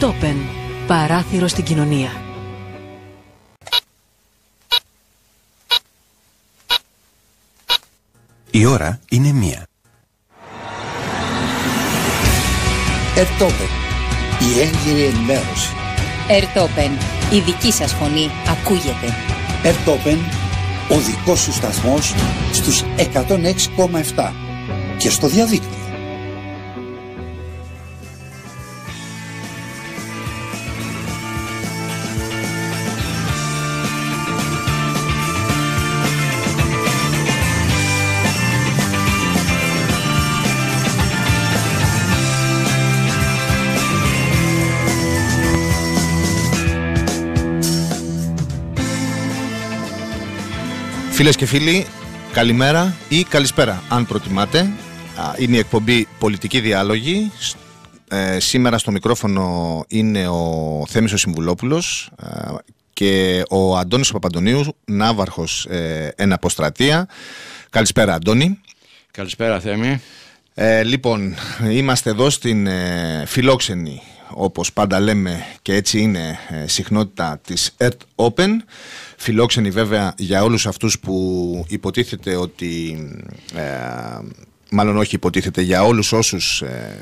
Τόπεν. Παράθυρο στην κοινωνία. Η ώρα είναι μία. Ερτόπεν. Η έγκυρη ενημέρωση. Ερτόπεν. Η δική σας φωνή ακούγεται. Ερτόπεν. Ο δικός σου σταθμός στους 106,7 και στο διαδίκτυο. Φίλες και φίλοι, καλημέρα ή καλησπέρα, αν προτιμάτε. Είναι η εκπομπή Πολιτική Διάλογη. Ε, σήμερα στο μικρόφωνο είναι ο Θέμης ο Συμβουλόπουλος και ο Αντώνης Παπαντονίου, ναύαρχος ε, εν αποστρατεία. Καλησπέρα Αντώνη. Καλησπέρα Θέμη. Ε, λοιπόν, είμαστε εδώ στην ε, φιλόξενη, όπως πάντα λέμε και έτσι είναι ε, συχνότητα της Earth Open φιλόξενοι βέβαια για όλους αυτούς που υποτίθεται ότι, ε, μάλλον όχι υποτίθεται, για όλους όσους ε,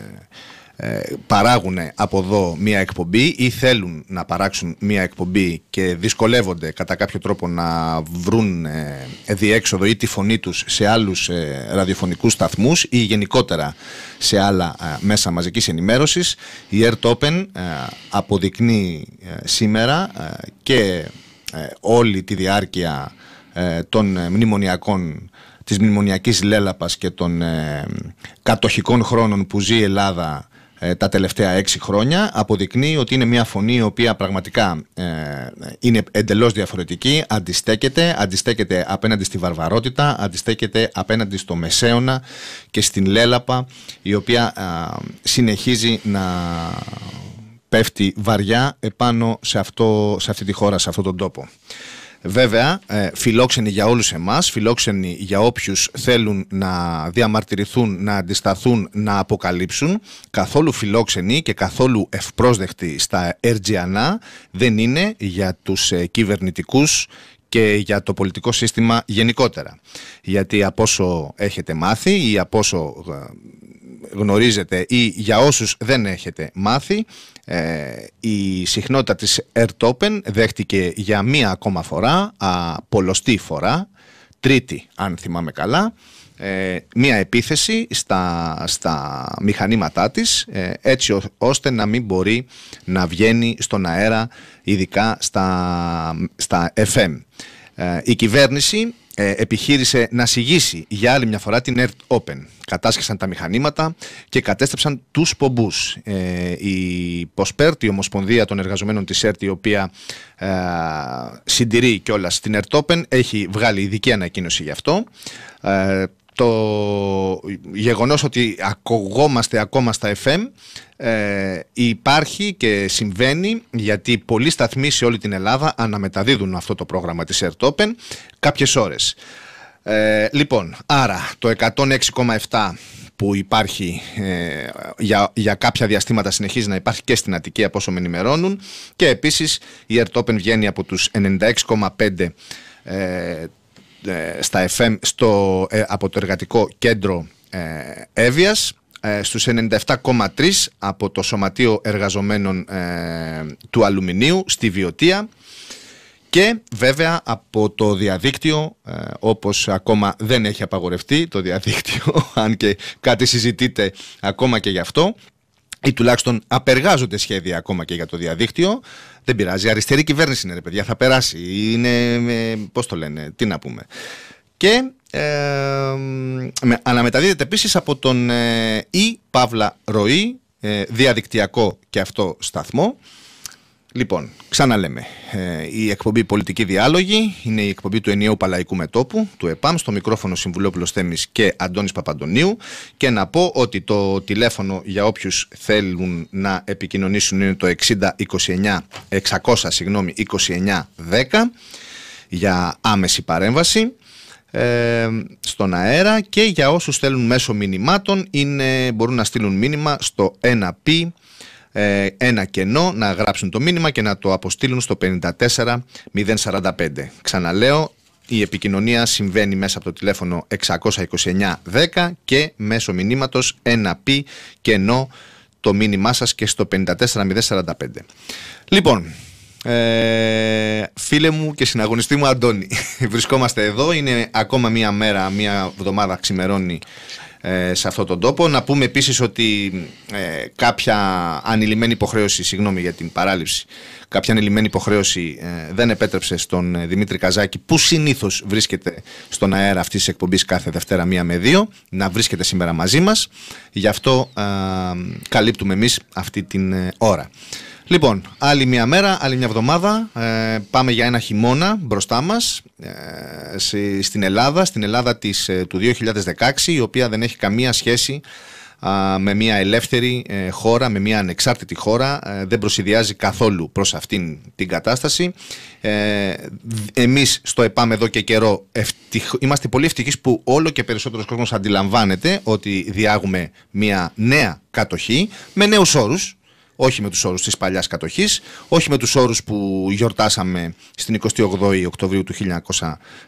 ε, παράγουν από εδώ μία εκπομπή ή θέλουν να παράξουν μία εκπομπή και δυσκολεύονται κατά κάποιο τρόπο να βρουν διέξοδο ή τη φωνή τους σε άλλους ε, ραδιοφωνικούς σταθμούς ή γενικότερα σε άλλα μέσα μαζικής ενημέρωσης. Η Air αποδεικνύει σήμερα και ε, όλη τη διάρκεια ε, των ε, μνημονιακών της μνημονιακής λέλαπας και των κατοχικών χρόνων που ζει η Ελλάδα τα τελευταία έξι χρόνια αποδεικνύει ότι είναι μια φωνή η οποία πραγματικά είναι εντελώς διαφορετική, αντιστέκεται, αντιστέκεται απέναντι στη βαρβαρότητα, αντιστέκεται απέναντι στο Μεσαίωνα και στην Λέλαπα η οποία συνεχίζει να πέφτει βαριά επάνω σε, αυτό, σε αυτή τη χώρα, σε αυτόν τον τόπο. Βέβαια, ε, φιλόξενοι για όλους εμάς, φιλόξενοι για όποιους θέλουν να διαμαρτυρηθούν, να αντισταθούν, να αποκαλύψουν. Καθόλου φιλόξενοι και καθόλου ευπρόσδεκτοι στα Ερτζιανά δεν είναι για τους ε, κυβερνητικούς και για το πολιτικό σύστημα γενικότερα. Γιατί από όσο έχετε μάθει ή από όσο ε, γνωρίζετε ή για όσους δεν έχετε μάθει ε, η συχνότητα της ερτοπεν δέχτηκε για μία ακόμα φορά, α, πολλωστή φορά, τρίτη αν θυμάμαι καλά, ε, μία επίθεση στα, στα μηχανήματά της ε, έτσι ώστε να μην μπορεί να βγαίνει στον αέρα ειδικά στα, στα FM. Η κυβέρνηση ε, επιχείρησε να συγγύσει για άλλη μια φορά την Earth Open. Κατάσχεσαν τα μηχανήματα και κατέστρεψαν τους πομπούς. Ε, η ΠΟΣΠΕΡΤ, η Ομοσπονδία των Εργαζομένων της ΕΡΤ, η οποία ε, συντηρεί κιόλας την Earth Open, έχει βγάλει ειδική ανακοίνωση γι' αυτό. Ε, το γεγονός ότι ακογόμαστε ακόμα στα FM ε, υπάρχει και συμβαίνει γιατί πολλοί σταθμοί σε όλη την Ελλάδα αναμεταδίδουν αυτό το πρόγραμμα της ΕΡΤΟΠΕΝ κάποιες ώρες. Ε, λοιπόν, άρα το 106,7 που υπάρχει ε, για, για κάποια διαστήματα συνεχίζει να υπάρχει και στην Αττική από όσο με ενημερώνουν και επίσης η ΕΡΤΟΠΕΝ βγαίνει από τους 96,5 ε, ε, στα FM στο, ε, από το εργατικό κέντρο ε, Εύβοιας στους 97,3 από το Σωματείο Εργαζομένων του Αλουμινίου στη Βιωτία και βέβαια από το διαδίκτυο, όπως ακόμα δεν έχει απαγορευτεί το διαδίκτυο, αν και κάτι συζητείτε ακόμα και γι' αυτό, ή τουλάχιστον απεργάζονται σχέδια ακόμα και για το διαδίκτυο, δεν πειράζει. Αριστερή κυβέρνηση είναι, ρε παιδιά, θα περάσει. Είναι. Ε, Πώς το λένε, τι να πούμε. Και ε, με, αναμεταδίδεται επίσης από τον ε, Ι. Παύλα Ροή, ε, διαδικτυακό και αυτό σταθμό. Λοιπόν, ξαναλέμε. Ε, η εκπομπή Πολιτική Διάλογη είναι η εκπομπή του ενιαίου Παλαϊκού Μετόπου, του ΕΠΑΜ, στο μικρόφωνο Συμβουλόπουλο Θέμη και Αντώνης Παπαντονίου. Και να πω ότι το τηλέφωνο για όποιους θέλουν να επικοινωνήσουν είναι το 60-29, 600, συγγνώμη, 2910 για άμεση παρέμβαση ε, στον αέρα και για όσους θέλουν μέσω μηνυμάτων είναι, μπορούν να στείλουν μήνυμα στο 1P ε, ένα κενό, να γράψουν το μήνυμα και να το αποστείλουν στο 54045. Ξαναλέω, η επικοινωνία συμβαίνει μέσα από το τηλέφωνο 62910 και μέσω μηνύματος ένα πι κενό το μήνυμά σας και στο 54045. Λοιπόν, ε, φίλε μου και συναγωνιστή μου Αντώνη, βρισκόμαστε εδώ, είναι ακόμα μία μέρα, μία εβδομάδα ξημερώνει ε, σε αυτόν τον τόπο. Να πούμε επίσης ότι ε, κάποια ανηλυμένη υποχρέωση, συγγνώμη για την παράληψη, κάποια ανηλυμένη υποχρέωση ε, δεν επέτρεψε στον ε, Δημήτρη Καζάκη, που συνήθως βρίσκεται στον αέρα αυτής της εκπομπής κάθε Δευτέρα 1 με δύο, να βρίσκεται σήμερα μαζί μας. Γι' αυτό ε, καλύπτουμε εμείς αυτή την ώρα. Λοιπόν, άλλη μια μέρα, άλλη μια εβδομάδα. Ε, πάμε για ένα χειμώνα μπροστά μας ε, στην Ελλάδα, στην Ελλάδα της, ε, του 2016, η οποία δεν έχει καμία σχέση με μια ελεύθερη χώρα, με μια ανεξάρτητη χώρα. δεν προσυδειάζει καθόλου προς αυτήν την κατάσταση. Ε, εμείς στο ΕΠΑΜ εδώ και καιρό ευτυχ, είμαστε πολύ ευτυχείς που όλο και περισσότερος κόσμος αντιλαμβάνεται ότι διάγουμε μια νέα κατοχή με νέους όρους όχι με τους όρους της παλιάς κατοχής, όχι με τους όρους που γιορτάσαμε στην 28η Οκτωβρίου του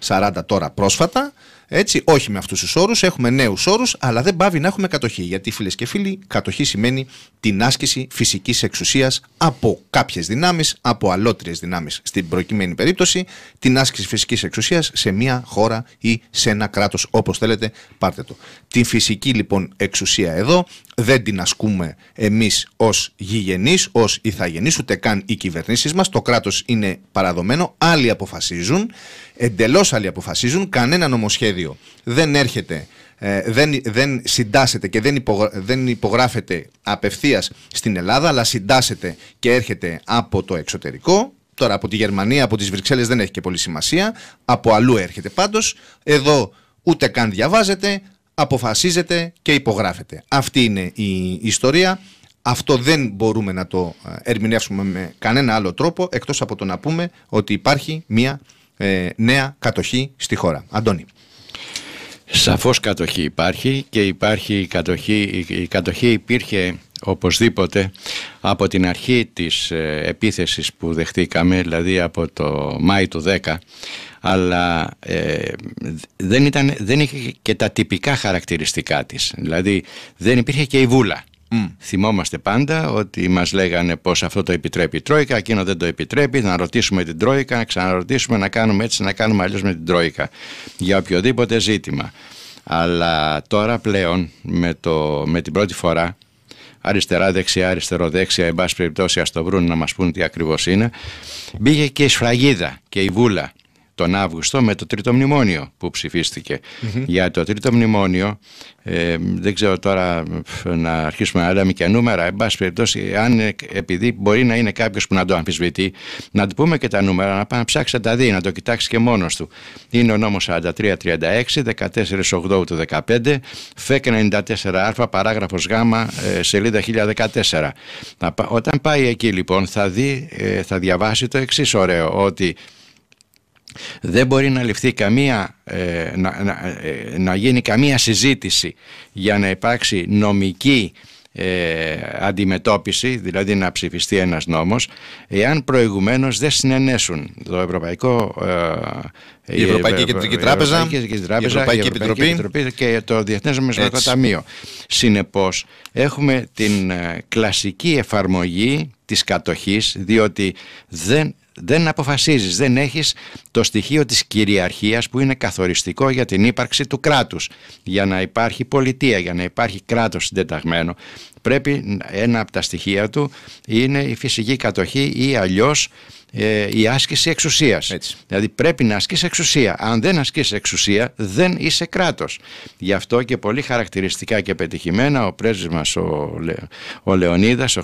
1940 τώρα πρόσφατα, έτσι, όχι με αυτούς τους όρους, έχουμε νέους όρους, αλλά δεν πάβει να έχουμε κατοχή. Γιατί, φίλες και φίλοι, κατοχή σημαίνει την άσκηση φυσικής εξουσίας από κάποιες δυνάμεις, από αλότριες δυνάμεις στην προκειμένη περίπτωση, την άσκηση φυσικής εξουσίας σε μια χώρα ή σε ένα κράτος, όπως θέλετε, πάρτε το. Την φυσική λοιπόν εξουσία εδώ δεν την ασκούμε εμείς ως γηγενείς, ως ηθαγενείς, ούτε καν οι κυβερνήσεις μας. Το κράτος είναι παραδομένο, άλλοι αποφασίζουν, εντελώς άλλοι αποφασίζουν, κανένα νομοσχέδιο δεν έρχεται ε, δεν, δεν συντάσσεται και δεν, δεν υπογράφεται απευθείας στην Ελλάδα αλλά συντάσσεται και έρχεται από το εξωτερικό τώρα από τη Γερμανία, από τις Βρυξέλλες δεν έχει και πολύ σημασία από αλλού έρχεται πάντως εδώ ούτε καν διαβάζεται αποφασίζεται και υπογράφεται. Αυτή είναι η ιστορία. Αυτό δεν μπορούμε να το ε, ερμηνεύσουμε με κανένα άλλο τρόπο εκτός από το να πούμε ότι υπάρχει μια ε, νέα κατοχή στη χώρα. Αντώνη. Σαφώς κατοχή υπάρχει και υπάρχει η κατοχή, η κατοχή υπήρχε οπωσδήποτε από την αρχή της ε, επίθεσης που δεχτήκαμε, δηλαδή από το Μάη του 10, αλλά ε, δεν, ήταν, δεν είχε και τα τυπικά χαρακτηριστικά της, δηλαδή δεν υπήρχε και η βούλα. Mm. Θυμόμαστε πάντα ότι μας λέγανε πως αυτό το επιτρέπει η Τρόικα, εκείνο δεν το επιτρέπει. Να ρωτήσουμε την Τρόικα, να ξαναρωτήσουμε, να κάνουμε έτσι, να κάνουμε αλλιώς με την Τρόικα για οποιοδήποτε ζήτημα. Αλλά τώρα πλέον με, το, με την πρώτη φορά, αριστερά-δεξιά, αριστερό-δεξιά, εν πάση περιπτώσει, ας το βρουν να μας πούν τι ακριβώς είναι, μπήκε και η σφραγίδα και η βούλα τον Αύγουστο με το τρίτο μνημόνιο που ψηφιστηκε Για το τρίτο μνημόνιο, ε, δεν ξέρω τώρα να αρχίσουμε να λέμε και νούμερα, εν πάση περιπτώσει, αν, ε, επειδή μπορεί να είναι κάποιος που να το αμφισβητεί, να του πούμε και τα νούμερα, να πάει να ψάξει να τα δει, να το κοιτάξει και μόνος του. Είναι ο νόμος 4336, 14.8 του 15, ΦΕΚ 94α, παράγραφος Γ, ε, σελίδα 1014. Όταν πάει εκεί λοιπόν, θα, δει, θα διαβάσει το εξής ωραίο, ότι δεν μπορεί να ληφθεί καμία, ε, να, να, ε, να, γίνει καμία συζήτηση για να υπάρξει νομική ε, αντιμετώπιση, δηλαδή να ψηφιστεί ένας νόμος, εάν προηγουμένως δεν συνενέσουν το Ευρωπαϊκό η Ευρωπαϊκή Κεντρική Τράπεζα, η Ευρωπαϊκή, Επιτροπή. και το Διεθνές Νομισματικό Ταμείο. Συνεπώς, έχουμε την κλασική εφαρμογή της κατοχής, διότι δεν δεν αποφασίζεις, δεν έχεις το στοιχείο της κυριαρχίας που είναι καθοριστικό για την ύπαρξη του κράτους. Για να υπάρχει πολιτεία, για να υπάρχει κράτος συντεταγμένο πρέπει ένα από τα στοιχεία του είναι η φυσική κατοχή ή αλλιώς ε, η άσκηση εξουσίας. Δηλαδή πρέπει να ασκείς εξουσία. Αν δεν ασκείς εξουσία δεν είσαι κράτος. Γι' αυτό και πολύ χαρακτηριστικά και πετυχημένα ο πρέσβης μας, ο, Λε, ο Λεωνίδας, ο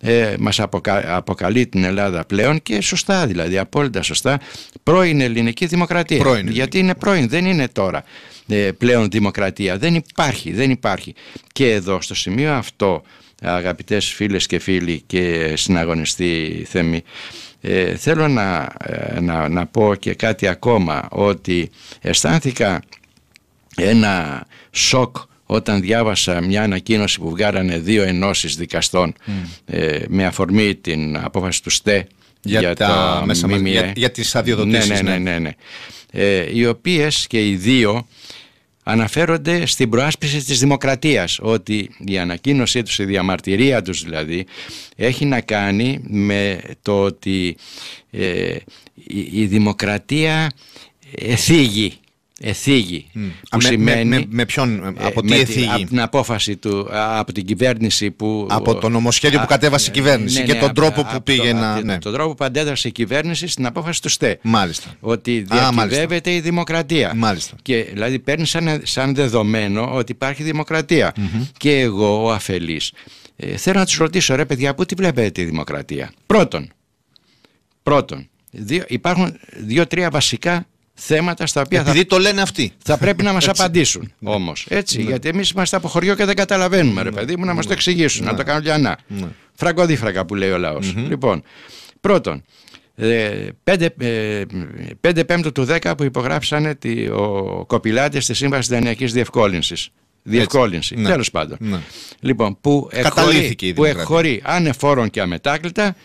ε, μας αποκα, αποκαλεί την Ελλάδα πλέον και σωστά δηλαδή, απόλυτα σωστά, πρώην ελληνική δημοκρατία. Γιατί είναι πρώην, δεν είναι τώρα ε, πλέον δημοκρατία. Δεν υπάρχει, δεν υπάρχει. Και εδώ στο σημείο αυτό αγαπητές φίλες και φίλοι και συναγωνιστή Θέμη θέλω να, να, πω και κάτι ακόμα ότι αισθάνθηκα ένα σοκ όταν διάβασα μια ανακοίνωση που βγάρανε δύο ενώσεις δικαστών με αφορμή την απόφαση του ΣΤΕ για, τα για, για τις αδειοδοτήσεις ναι, ναι, ναι, οι οποίες και οι δύο αναφέρονται στην προάσπιση της δημοκρατίας ότι η ανακοίνωσή τους, η διαμαρτυρία τους δηλαδή έχει να κάνει με το ότι ε, η, δημοκρατία εθίγει Εθίγη. Mm. Που σημαίνει, με, με, ε, με, ποιον, από την απόφαση του, από την κυβέρνηση που. Από το νομοσχέδιο που κατέβασε η ναι, κυβέρνηση ναι, και ναι, τον τρόπο που πήγε να. Ναι. Τον τρόπο που αντέδρασε η κυβέρνηση στην απόφαση του ΣΤΕ. Μάλιστα. Ότι διακυβεύεται η δημοκρατία. Μάλιστα. Και δηλαδή παίρνει σαν, δεδομένο ότι υπάρχει Και εγώ ο αφελής. Ε, θέλω να τους ρωτήσω, ρε παιδιά, πού τι βλέπετε η δημοκρατία. Πρώτον. Δύο, υπάρχουν δύο-τρία βασικά θέματα στα οποία. Επειδή θα... το λένε αυτοί. Θα πρέπει να μας απαντήσουν ναι. όμως. Έτσι. Ναι. Γιατί εμείς είμαστε από χωριό και δεν καταλαβαίνουμε, ρε ναι. παιδί μου, να μας το εξηγήσουν, να το κάνουν Ναι. Φραγκοδίφρακα που λέει ο λαο mm-hmm. Λοιπόν, πρώτον, 5 ε, ε, Πέμπτου του 10 που υπογράψαν ο Κοπηλάτης τη Σύμβαση Δανειακής Διευκόλυνσης. Διευκόλυνση, ναι. τέλος πάντων. Ναι. Λοιπόν, που εκχωρεί, που ανεφόρον και αμετάκλητα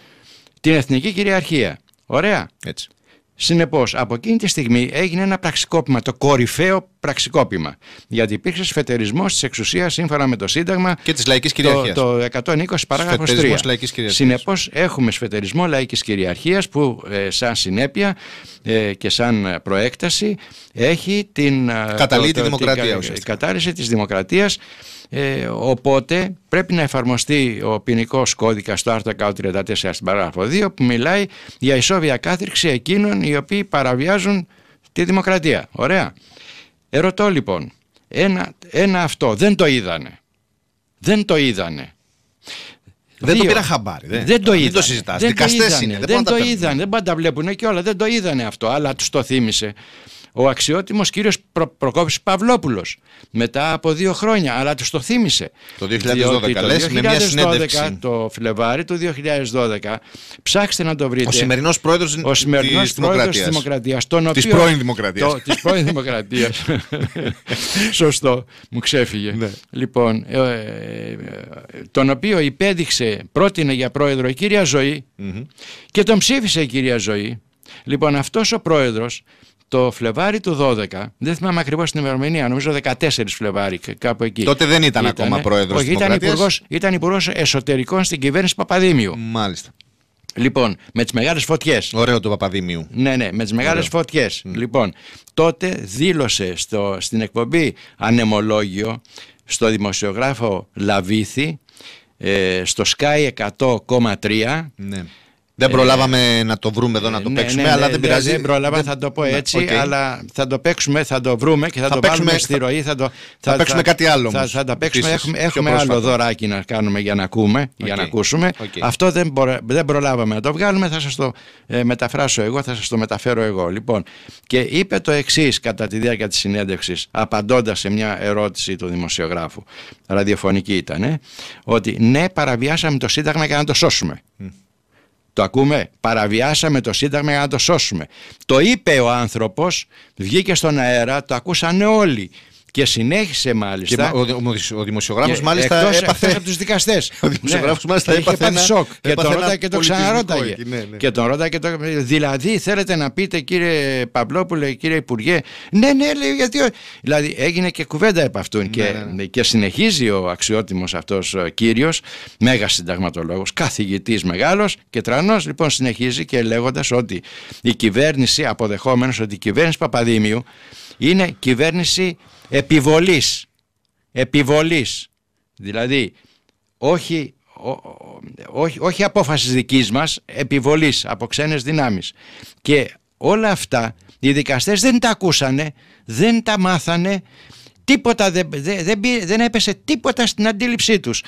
την εθνική κυριαρχία. Ωραία. Έτσι. Συνεπώς, από εκείνη τη στιγμή έγινε ένα πραξικόπημα, το κορυφαίο πραξικόπημα. Γιατί υπήρξε σφετερισμός της εξουσίας σύμφωνα με το Σύνταγμα και της λαϊκής κυριαρχίας. Το, το 120 παράγραφο 3. Συνεπώς, έχουμε σφετερισμό λαϊκής κυριαρχίας που, ε, σαν συνέπεια ε, και σαν προέκταση, έχει την. Ε, Καταλήγει τη δημοκρατία. Την, της δημοκρατίας ε, οπότε πρέπει να εφαρμοστεί ο ποινικός κώδικας στο άρθρο 134 στην παράγραφο 2 που μιλάει για ισόβια κάθριξη εκείνων οι οποίοι παραβιάζουν τη δημοκρατία. Ωραία. Ερωτώ λοιπόν, ένα, ένα αυτό δεν το είδανε. Δεν το είδανε. Δεν το πήρα χαμπάρι. Δεν το είδανε. Δεν το συζητάς. Δεν Δεν, το είδανε. Δεν πάντα βλέπουν και όλα. Δεν το είδανε αυτό. Αλλά τους το θύμισε ο αξιότιμος κύριος Προ, Προκόπης Παυλόπουλος μετά από δύο χρόνια, αλλά τους το θύμισε. Το 2012, το 2012, με μια συνέντευξη. Το Φλεβάρι του 2012, ψάξτε να το βρείτε. Ο σημερινός πρόεδρος, ο της, Δημοκρατίας. της πρώην Δημοκρατίας. της πρώην Δημοκρατίας. Σωστό, μου ξέφυγε. Ναι. Λοιπόν, ε, ε, τον οποίο υπέδειξε, πρότεινε για πρόεδρο η κυρία και τον ψήφισε η κυρία Ζωή. Λοιπόν, αυτός ο πρόεδρος το Φλεβάρι του 12, δεν θυμάμαι ακριβώς την ημερομηνία, νομίζω 14 Φλεβάρι, κάπου εκεί. Τότε δεν ήταν, ήτανε, ακόμα πρόεδρος τη Δημοκρατία. Ήταν υπουργός εσωτερικών στην κυβέρνηση Παπαδήμιου. Μάλιστα. Λοιπόν, με τις μεγάλες φωτιές. Ωραίο το Παπαδημίου. Ναι, ναι, με τις μεγάλες φωτιές. Mm. Λοιπόν, τότε δήλωσε στο, στην εκπομπή Ανεμολόγιο στο δημοσιογράφο Λαβίθη ε, στο Sky 100,3. Ναι. Δεν ε, προλάβαμε να το βρούμε εδώ να ε, το ναι, παίξουμε, ναι, αλλά ναι, δεν ναι, πειράζει. Δεν προλάβαμε, θα το πω έτσι, αλλά θα το παίξουμε, θα το βρούμε και θα, το παίξουμε, βάλουμε στη ροή. Θα, το, θα, θα παίξουμε κάτι άλλο. Θα, θα, τα παίξουμε, έχουμε, έχουμε άλλο δωράκι να κάνουμε για να ακούμε, για να ακούσουμε. Αυτό δεν, δεν προλάβαμε να το βγάλουμε, θα σας το ε, μεταφράσω εγώ, θα σας το μεταφέρω εγώ. Λοιπόν, και είπε το εξής κατά τη διάρκεια της συνέντευξης, απαντώντας σε μια ερώτηση του δημοσιογράφου, ραδιοφωνική ήταν, ότι ναι παραβιάσαμε το Σύνταγμα για να το σώσουμε. Το ακούμε. Παραβιάσαμε το Σύνταγμα για να το σώσουμε. Το είπε ο άνθρωπος, βγήκε στον αέρα, το ακούσανε όλοι. Και συνέχισε μάλιστα. ο, ο, ο δημοσιογράφος μάλιστα έπαθε. από τους δικαστές. Ο δημοσιογράφος ναι. μάλιστα έπαθε. ένα, σοκ. Και τον ρώταγε και τον ξαναρώταγε. Και τον και Δηλαδή θέλετε να πείτε κύριε Παπλόπουλε, κύριε Υπουργέ. Ναι, ναι, λέει γιατί. Δηλαδή έγινε και κουβέντα επ' αυτού. Και, ναι, ναι, και συνεχίζει ο αξιότιμος αυτός κύριος, μέγας συνταγματολόγος, καθηγητής μεγάλος και τρανός. Λοιπόν, συνεχίζει και λέγοντας ότι η κυβέρνηση, αποδεχόμενος ότι η κυβέρνηση Παπαδήμιου είναι κυβέρνηση επιβολής, επιβολής, δηλαδή όχι, ό, όχι, όχι απόφασης δικής μας, επιβολής από ξένες δυνάμεις. Και όλα αυτά οι δικαστές δεν τα ακούσανε, δεν τα μάθανε, τίποτα δεν, δεν, δεν έπεσε τίποτα στην αντίληψή τους,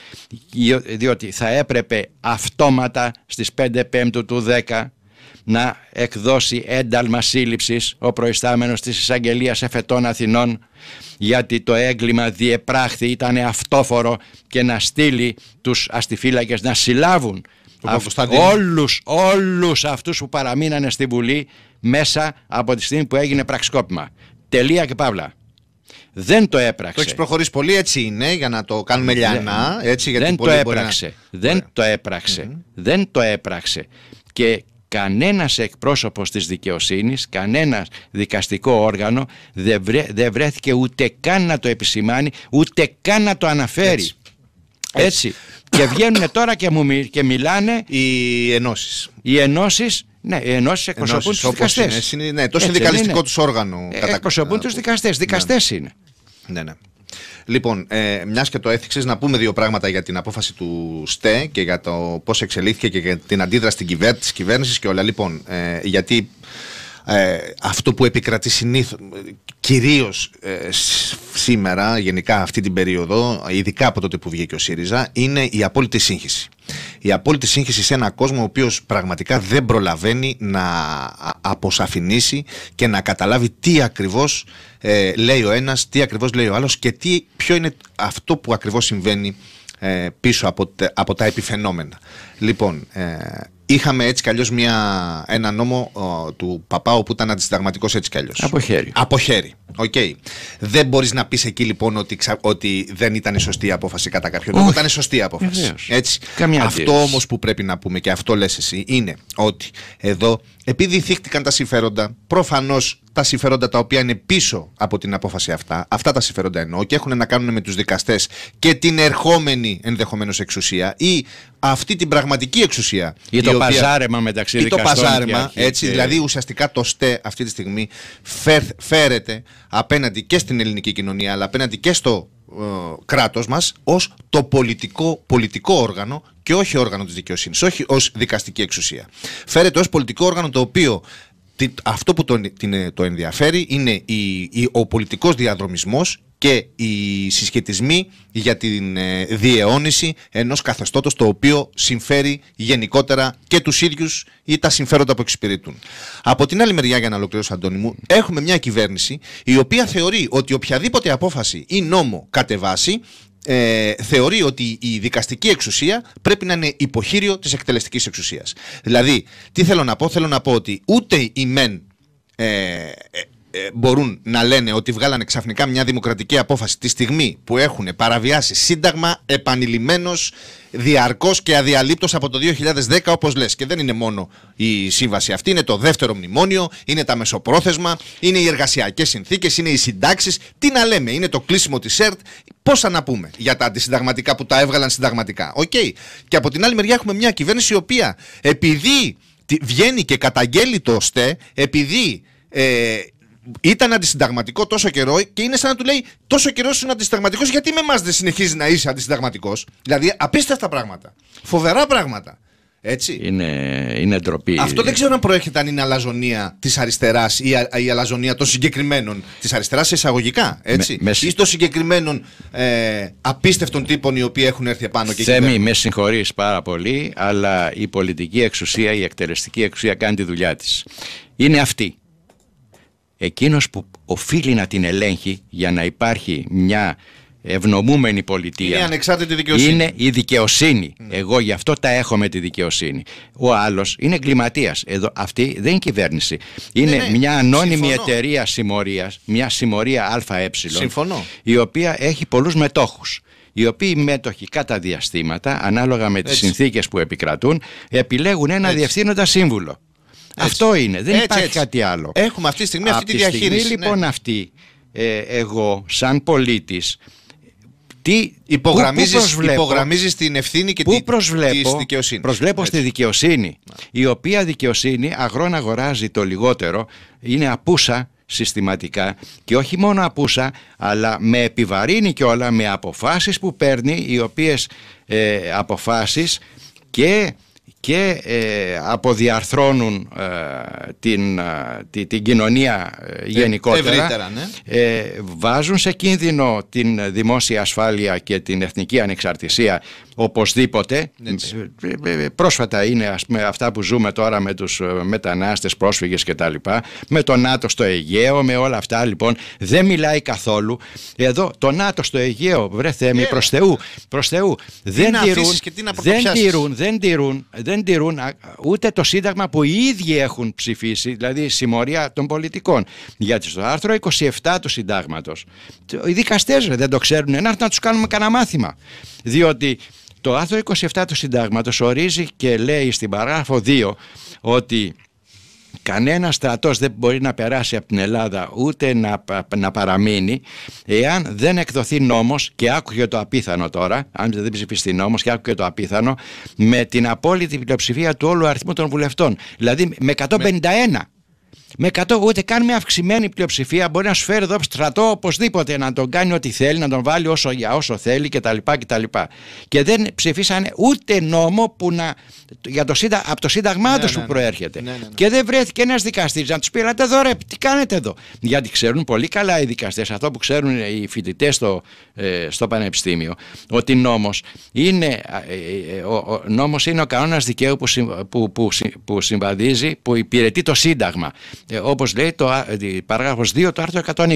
διότι θα έπρεπε αυτόματα στις 5 Πέμπτου του 10 να εκδώσει ένταλμα σύλληψης ο προϊστάμενος της εισαγγελίας Εφετών Αθηνών γιατί το έγκλημα διεπράχθη, ήταν αυτόφορο και να στείλει τους αστιφύλακες να συλλάβουν όλου όλους, όλους αυτούς που παραμείνανε στη Βουλή μέσα από τη στιγμή που έγινε πραξικόπημα. Τελεία και παύλα. Δεν το έπραξε. Το έχεις προχωρήσει πολύ, έτσι είναι, για να το κάνουμε λιανά. Έτσι, γιατί δεν, το έπραξε. Να... δεν το επραξε Δεν το έπραξε. Δεν το έπραξε. Και κανένας εκπρόσωπος της δικαιοσύνης, κανένας δικαστικό όργανο δεν, δεν βρέθηκε ούτε καν να το επισημάνει, ούτε καν να το αναφέρει. Έτσι. και βγαίνουν τώρα και, και μιλάνε... Οι ενώσεις. Οι ενώσεις ναι, οι ενώσεις εκπροσωπούν τους δικαστέ. Ναι, το συνδικαλιστικό τους όργανο. Κατά ε, εκπροσωπούν του δικαστές. Ναι. Δικαστές είναι. Ναι, ναι. Λοιπόν, ε, μιας και το έθιξες, να πούμε δύο πράγματα για την απόφαση του ΣΤΕ και για το πώς εξελίχθηκε και για την αντίδραση της κυβέρνησης και όλα. Λοιπόν, ε, γιατί ε, αυτό που επικρατεί συνήθως, κυρίως ε, σήμερα, γενικά αυτή την περίοδο, ειδικά από τότε που βγήκε ο ΣΥΡΙΖΑ, είναι η απόλυτη σύγχυση. Η απόλυτη σύγχυση σε έναν κόσμο ο οποίος πραγματικά δεν προλαβαίνει να αποσαφηνίσει και να καταλάβει τι ακριβώς ε, λέει ο ένας, τι ακριβώς λέει ο άλλος και τι, ποιο είναι αυτό που ακριβώς συμβαίνει πίσω από, από τα επιφαινόμενα. Λοιπόν, Είχαμε έτσι κι αλλιώς ένα νόμο του Παπάου που ήταν αντισυνταγματικός έτσι κι αλλιώς. Από χέρι. Από χέρι. Okay. Δεν μπορείς να πεις εκεί λοιπόν ότι, ότι δεν ήταν η σωστή απόφαση κατά κάποιον τρόπο. Ήταν σωστή απόφαση. Έτσι. Καμιά αυτό όμως που πρέπει να πούμε και αυτό λες εσύ είναι ότι εδώ επειδή θύχτηκαν τα συμφέροντα, προφανώς τα συμφέροντα τα οποία είναι πίσω από την απόφαση αυτά, αυτά τα συμφέροντα εννοώ και έχουν να κάνουν με τους δικαστές και την ερχόμενη ενδεχομένως εξουσία ή αυτή την πραγματική εξουσία. Ή το παζάρεμα μεταξύ δικαστών. Ή το παζάρεμα, έτσι, δηλαδή ουσιαστικά το ΣΤΕ αυτή τη στιγμή φέρεται απέναντι και στην ελληνική κοινωνία αλλά απέναντι και στο ε, κράτος μας ως το πολιτικό, πολιτικό όργανο και όχι όργανο της δικαιοσύνης, όχι ως δικαστική εξουσία. Φέρεται ως πολιτικό όργανο το οποίο αυτό που τον, την, ε, το ενδιαφέρει είναι ο πολιτικός διαδρομισμός και οι συσχετισμοί για τη ε, διαιώνιση ενός καθεστώτος το οποίο συμφέρει γενικότερα και τους ίδιους ή τα συμφέροντα που εξυπηρετούν. Από την άλλη μεριά, για να ολοκληρώσω Αντώνη μου, έχουμε μια κυβέρνηση η οποία θεωρεί ότι οποιαδήποτε απόφαση ή νόμο κατεβάσει ε, θεωρεί ότι η δικαστική εξουσία πρέπει να είναι υποχείριο της εκτελεστικής εξουσίας. Δηλαδή, τι θέλω να πω, θέλω να πω ότι ούτε η μεν ε, ε, μπορούν να λένε ότι βγάλανε ξαφνικά μια δημοκρατική απόφαση τη στιγμή που έχουν παραβιάσει σύνταγμα επανειλημμένος, διαρκώς και αδιαλείπτως από το 2010, όπως λες. Και δεν είναι μόνο η σύμβαση αυτή, είναι το δεύτερο μνημόνιο, είναι τα μεσοπρόθεσμα, είναι οι εργασιακές συνθήκες, είναι οι συντάξεις. Τι να λέμε, είναι το κλείσιμο της ΕΡΤ. πόσα να πούμε για τα αντισυνταγματικά που τα έβγαλαν συνταγματικά. Οκ. Και από την άλλη μεριά έχουμε μια κυβέρνηση η οποία επειδή βγαίνει και καταγγέλει το ΣΤΕ, επειδή ε, ήταν αντισυνταγματικό τόσο καιρό και είναι σαν να του λέει τόσο καιρός είναι αντισυνταγματικός, γιατί με εμάς δεν συνεχίζεις να είσαι αντισυνταγματικός. Δηλαδή, απίστευτα πράγματα. Φοβερά πράγματα. Έτσι. Είναι, είναι ντροπή. Αυτό δεν ξέρω αν προέρχεται αν είναι αλαζονία της αριστεράς ή η αλαζονία των συγκεκριμένων. Της αριστεράς εισαγωγικά. Έτσι. Με, με... Ή των συγκεκριμένων ε, απίστευτων τύπων οι οποίοι έχουν έρθει επάνω και Σέμι, με συγχωρείς πάρα πολύ, αλλά η πολιτική εξουσία, η εκτελεστική εξουσία κάνει τη δουλειά της. Είναι αυτή εκείνος που οφείλει να την ελέγχει για να υπάρχει μια ευνομούμενη πολιτεία. Είναι ανεξάρτητη δικαιοσύνη. Είναι η δικαιοσύνη. Ναι. Εγώ γι' αυτό τα έχω με τη δικαιοσύνη. Ο άλλος είναι εδώ Αυτή δεν είναι κυβέρνηση. Είναι ναι, ναι. μια ανώνυμη Συμφωνώ. εταιρεία συμμορίας, μια συμμορία ΑΕ, Συμφωνώ. η οποία έχει πολλούς μετόχους. Οι οποίοι μέτοχοι κατά διαστήματα, ανάλογα με τις συνθήκες που επικρατούν, επιλέγουν ένα Έτσι. διευθύνοντα σύμβουλο. Αυτό είναι. Δεν υπάρχει κάτι άλλο. Έχουμε αυτή τη στιγμή αυτή τη διαχείριση. Στιγμή, λοιπόν, ναι. λοιπόν αυτή ε, εγώ σαν πολίτης, τι, υπογραμμίζεις, που την ευθύνη και που προσβλέπω, της δικαιοσύνης. Προσβλέπω έτσι. στη δικαιοσύνη, η οποία δικαιοσύνη αγρόν αγοράζει το λιγότερο, είναι απούσα συστηματικά και όχι μόνο απούσα αλλά με επιβαρύνει και όλα με αποφάσεις που παίρνει οι οποίες ε, αποφάσεις και και ε, αποδιαρθρώνουν ε, την, ε, τη, την κοινωνία ε, γενικότερα. Ευρύτερα, ναι. ε, βάζουν σε κίνδυνο την δημόσια ασφάλεια και την εθνική ανεξαρτησία οπωσδήποτε. Πρόσφατα είναι ας πούμε, αυτά που ζούμε τώρα με τους μετανάστες, πρόσφυγες και τα λοιπά, με το ΝΑΤΟ στο Αιγαίο, με όλα αυτά λοιπόν. Δεν μιλάει καθόλου. Εδώ το ΝΑΤΟ στο Αιγαίο, βρε Θέμη, προς Θεού, προς Θεού. Δεν τηρούν, δεν τηρούν, δεν δεν τηρούν ούτε το Σύνταγμα που οι ίδιοι έχουν ψηφίσει, δηλαδή συμμορία των πολιτικών. Γιατί στο άρθρο 27 του συντάγματος. οι δικαστές δεν το ξέρουν, να να τους κάνουμε κανένα μάθημα. Διότι το άρθρο 27 του συντάγματος ορίζει και λέει στην παράγραφο 2 ότι Κανένας στρατός δεν μπορεί να περάσει από την Ελλάδα ούτε να, να παραμείνει εάν δεν εκδοθεί νόμος και άκουγε το απίθανο τώρα, αν δεν ψηφιστεί νόμος και άκουγε το απίθανο, με την απόλυτη πλειοψηφία του όλου αριθμού των βουλευτών. Δηλαδή με 151 με 100 ούτε καν με αυξημένη πλειοψηφία μπορεί να σου φέρει εδώ στρατό οπωσδήποτε να τον κάνει ό,τι θέλει, να τον βάλει όσο, για όσο θέλει κτλ. Και, Και δεν ψηφίσανε ούτε νόμο που να, για το από το Σύνταγμά ναι, τους ναι, που ναι. προέρχεται. και δεν βρέθηκε ένας δικαστής να τους πει: Ελάτε εδώ, ρε, τι κάνετε εδώ. Γιατί ξέρουν πολύ καλά οι δικαστές, αυτό που ξέρουν οι φοιτητές στο, ε, στο Πανεπιστήμιο, ότι νόμος είναι, ε, ε, ο, νόμος είναι ο κανόνας δικαίου που, που, που, που συμβαδίζει, που υπηρετεί το Σύνταγμα. Ε, όπως λέει το ε, παράγραφος 2 το Άρθρου 120.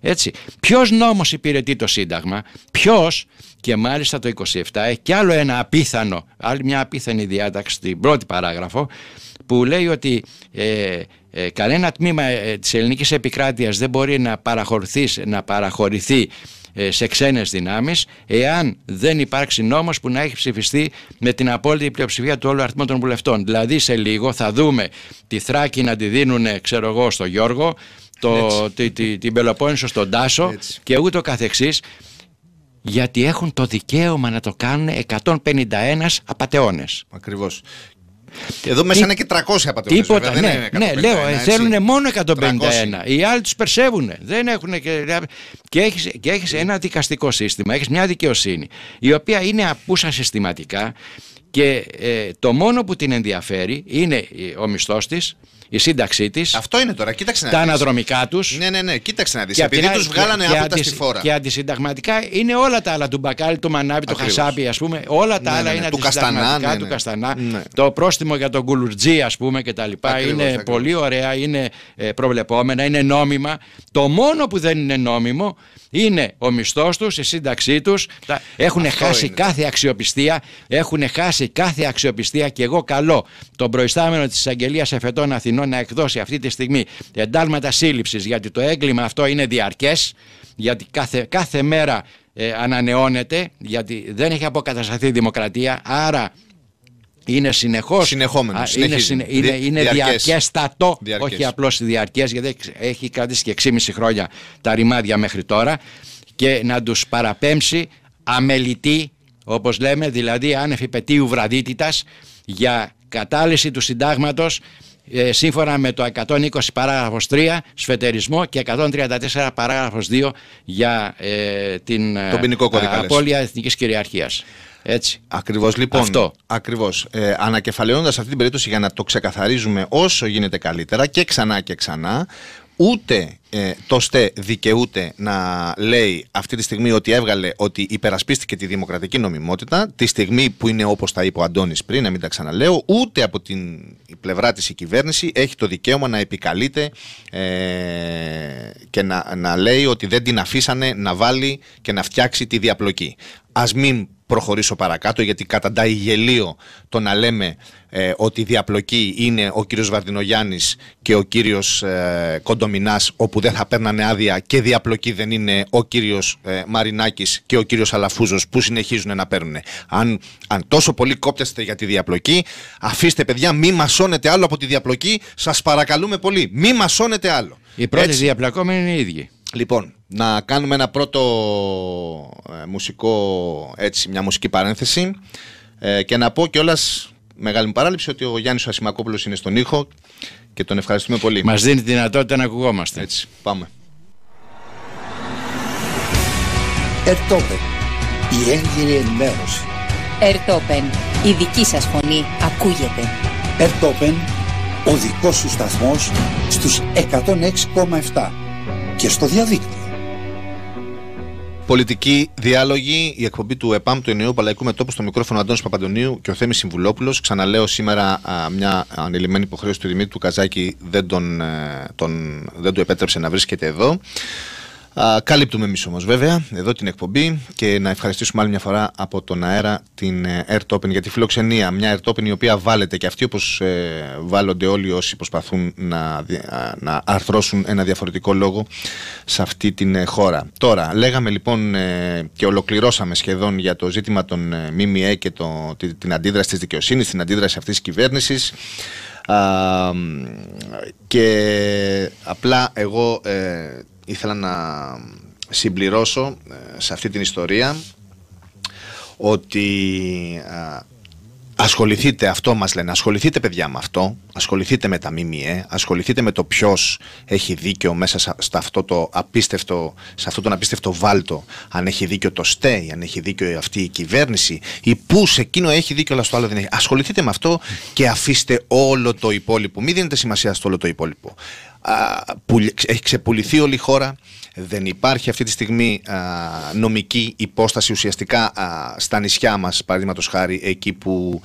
Έτσι, ποιος νόμος υπηρετεί το Σύνταγμα, ποιος και μάλιστα το 27 έχει και άλλο ένα απίθανο, άλλη μια απίθανη διάταξη στην πρώτη παράγραφο που λέει ότι ε, ε κανένα τμήμα της ελληνικής επικράτειας δεν μπορεί να να παραχωρηθεί ε, σε ξένες δυνάμεις εάν δεν υπάρξει νόμος που να έχει ψηφιστεί με την απόλυτη πλειοψηφία του όλου αριθμού των βουλευτών. Δηλαδή σε λίγο θα δούμε τη Θράκη να τη δίνουν ξέρω εγώ στο Γιώργο, το, τη, τη, την Πελοπόννησο στον Τάσο Έτσι. και ούτω καθεξής γιατί έχουν το δικαίωμα να το κάνουν 151 απαταιώνες. Ακριβώς. Εδώ μέσα είναι και 300 απαταιώνε. Τίποτα. ναι, δεν είναι ναι, λέω, ε, θέλουν μόνο 151. Οι άλλοι τους περσεύουν. Δεν έχουν και. Και έχεις και έχεις ένα δικαστικό σύστημα. Έχεις μια δικαιοσύνη η οποία είναι απούσα συστηματικά και ε, το μόνο που την ενδιαφέρει είναι ε, ο μισθός της η σύνταξή της. Αυτό είναι τώρα, κοίταξε να Τα αναδρομικά τους. Ναι, ναι, ναι, κοίταξε να δεις. Επειδή του βγάλανε άπατα στη φόρα. Και αντισυνταγματικά είναι όλα τα άλλα. Του μπακάλι, του μανάβι, του χασάπι, ας πούμε. Όλα τα ναι, άλλα ναι, ναι είναι αντισυνταγματικά. Του καστανά. Ναι, ναι. Το πρόστιμο για τον κουλουρτζή, ας πούμε, κτλ. Είναι πολύ ωραία, είναι ε, προβλεπόμενα, είναι νόμιμα. Το μόνο που δεν είναι νόμιμο είναι ο μισθός τους, η σύνταξή τους. Έχουν χάσει κάθε αξιοπιστία. Έχουν χάσει κάθε αξιοπιστία και εγώ καλό. τον προϊστάμενο της Αγγελία Εφετών Αθηνών να εκδώσει αυτή τη στιγμή εντάλματα σύλληψης, γιατί το έγκλημα αυτό είναι διαρκές, γιατί κάθε, κάθε μέρα ε, ανανεώνεται, γιατί δεν έχει αποκατασταθεί η δημοκρατία, άρα είναι συνεχώς. Συνεχόμενο. είναι, είναι, είναι διαρκές. διαρκέστατο, όχι απλώς διαρκές, γιατί έχει, κρατήσει και 6,5 χρόνια τα ρημάδια μέχρι τώρα και να τους παραπέμψει αμελητή, όπως λέμε, δηλαδή άνευ υπετίου βραδίτητα για κατάλυση του συντάγματος ε, σύμφωνα με το 120 παράγραφος 3 σφετερισμό και 134 παράγραφος 2 για ε, την ε, απώλεια εθνικής κυριαρχίας. Έτσι. ακριβώς λοιπόν. Αυτό. ακριβώς ε, αυτή την περίπτωση για να το ξεκαθαρίζουμε όσο γίνεται καλύτερα και ξανά και ξανά, ούτε ε, το ΣΤΕ δικαιούται να λέει αυτή τη στιγμή ότι έβγαλε ότι υπερασπίστηκε τη δημοκρατική νομιμότητα τη στιγμή που είναι όπως τα είπε ο Αντώνης πριν να μην τα ξαναλέω ούτε από την πλευρά της η κυβέρνηση έχει το δικαίωμα να επικαλείται ε, και να, να λέει ότι δεν την αφήσανε να βάλει και να φτιάξει τη διαπλοκή. Ας μην προχωρήσω παρακάτω γιατί καταντάει γελίο το να λέμε ε, ότι διαπλοκή είναι ο κύριος Βαρδινογιάννης και ο κύριος ε, Κοντομινάς όπου δεν θα παίρνανε άδεια και διαπλοκή δεν είναι ο κύριος ε, Μαρινάκης και ο κύριος Αλαφούζος που συνεχίζουν να παίρνουν. Αν, αν τόσο πολύ κόπτεστε για τη διαπλοκή αφήστε παιδιά μη μασώνετε άλλο από τη διαπλοκή σας παρακαλούμε πολύ μη μασώνετε άλλο. Οι πρώτοι διαπλακόμενοι είναι οι ίδιοι. Λοιπόν, να κάνουμε ένα πρώτο ε, μουσικό, έτσι, μια μουσική παρένθεση ε, και να πω κιόλας μεγάλη μου παράληψη ότι ο Γιάννης Ασημακόπουλος είναι στον ήχο και τον ευχαριστούμε πολύ. Μας δίνει τη δυνατότητα να ακουγόμαστε. Έτσι, πάμε. Ερτόπεν, η έγκυρη ενημέρωση. Ερτόπεν, η δική σας φωνή ακούγεται. Ερτόπεν, ο δικός σου σταθμός στους 106,7 και στο διαδίκτυο. Πολιτική διάλογη, η εκπομπή του ΕΠΑΜ του Ενιαίου Παλαϊκού Μετώπου στο μικρόφωνο Αντώνης Παπαντονίου και ο Θέμης Συμβουλόπουλος. Ξαναλέω σήμερα μια ανελημμένη υποχρέωση του Δημήτρου Καζάκη δεν τον, ε, τον, δεν του επέτρεψε να βρίσκεται εδώ καλύπτουμε εμείς όμως βέβαια εδώ την εκπομπή και να ευχαριστήσουμε άλλη μια φορά από τον αέρα την ε, Air για τη φιλοξενία. Μια Air η οποία βάλεται και αυτοί όπως ε, βάλλονται όλοι όσοι προσπαθούν να, να αρθρώσουν ένα διαφορετικό λόγο σε αυτή την ε, χώρα. Τώρα, λέγαμε λοιπόν ε, και ολοκληρώσαμε σχεδόν για το ζήτημα των ΜΜΕ και το, την αντίδραση της δικαιοσύνης, την αντίδραση αυτής της κυβέρνησης. και απλά εγώ ήθελα να συμπληρώσω ε, σε αυτή την ιστορία ότι ασχοληθείτε, αυτό μας λένε, ασχοληθείτε παιδιά με αυτό, ασχοληθείτε με τα ΜΜΕ, ασχοληθείτε με το ποιος έχει δίκιο μέσα σε αυτό, το απίστευτο, σε αυτό τον απίστευτο βάλτο, αν έχει δίκιο το ΣΤΕΙ, αν έχει δίκιο αυτή η κυβέρνηση ή πούς σε εκείνο έχει δίκιο αλλά στο άλλο δεν έχει. Ασχοληθείτε με αυτό και αφήστε όλο το υπόλοιπο, μην δίνετε σημασία στο όλο το υπόλοιπο έχει ξεπουληθεί όλη η χώρα, δεν υπάρχει αυτή τη στιγμή νομική υπόσταση ουσιαστικά α, στα νησιά μας, παραδείγματος χάρη εκεί που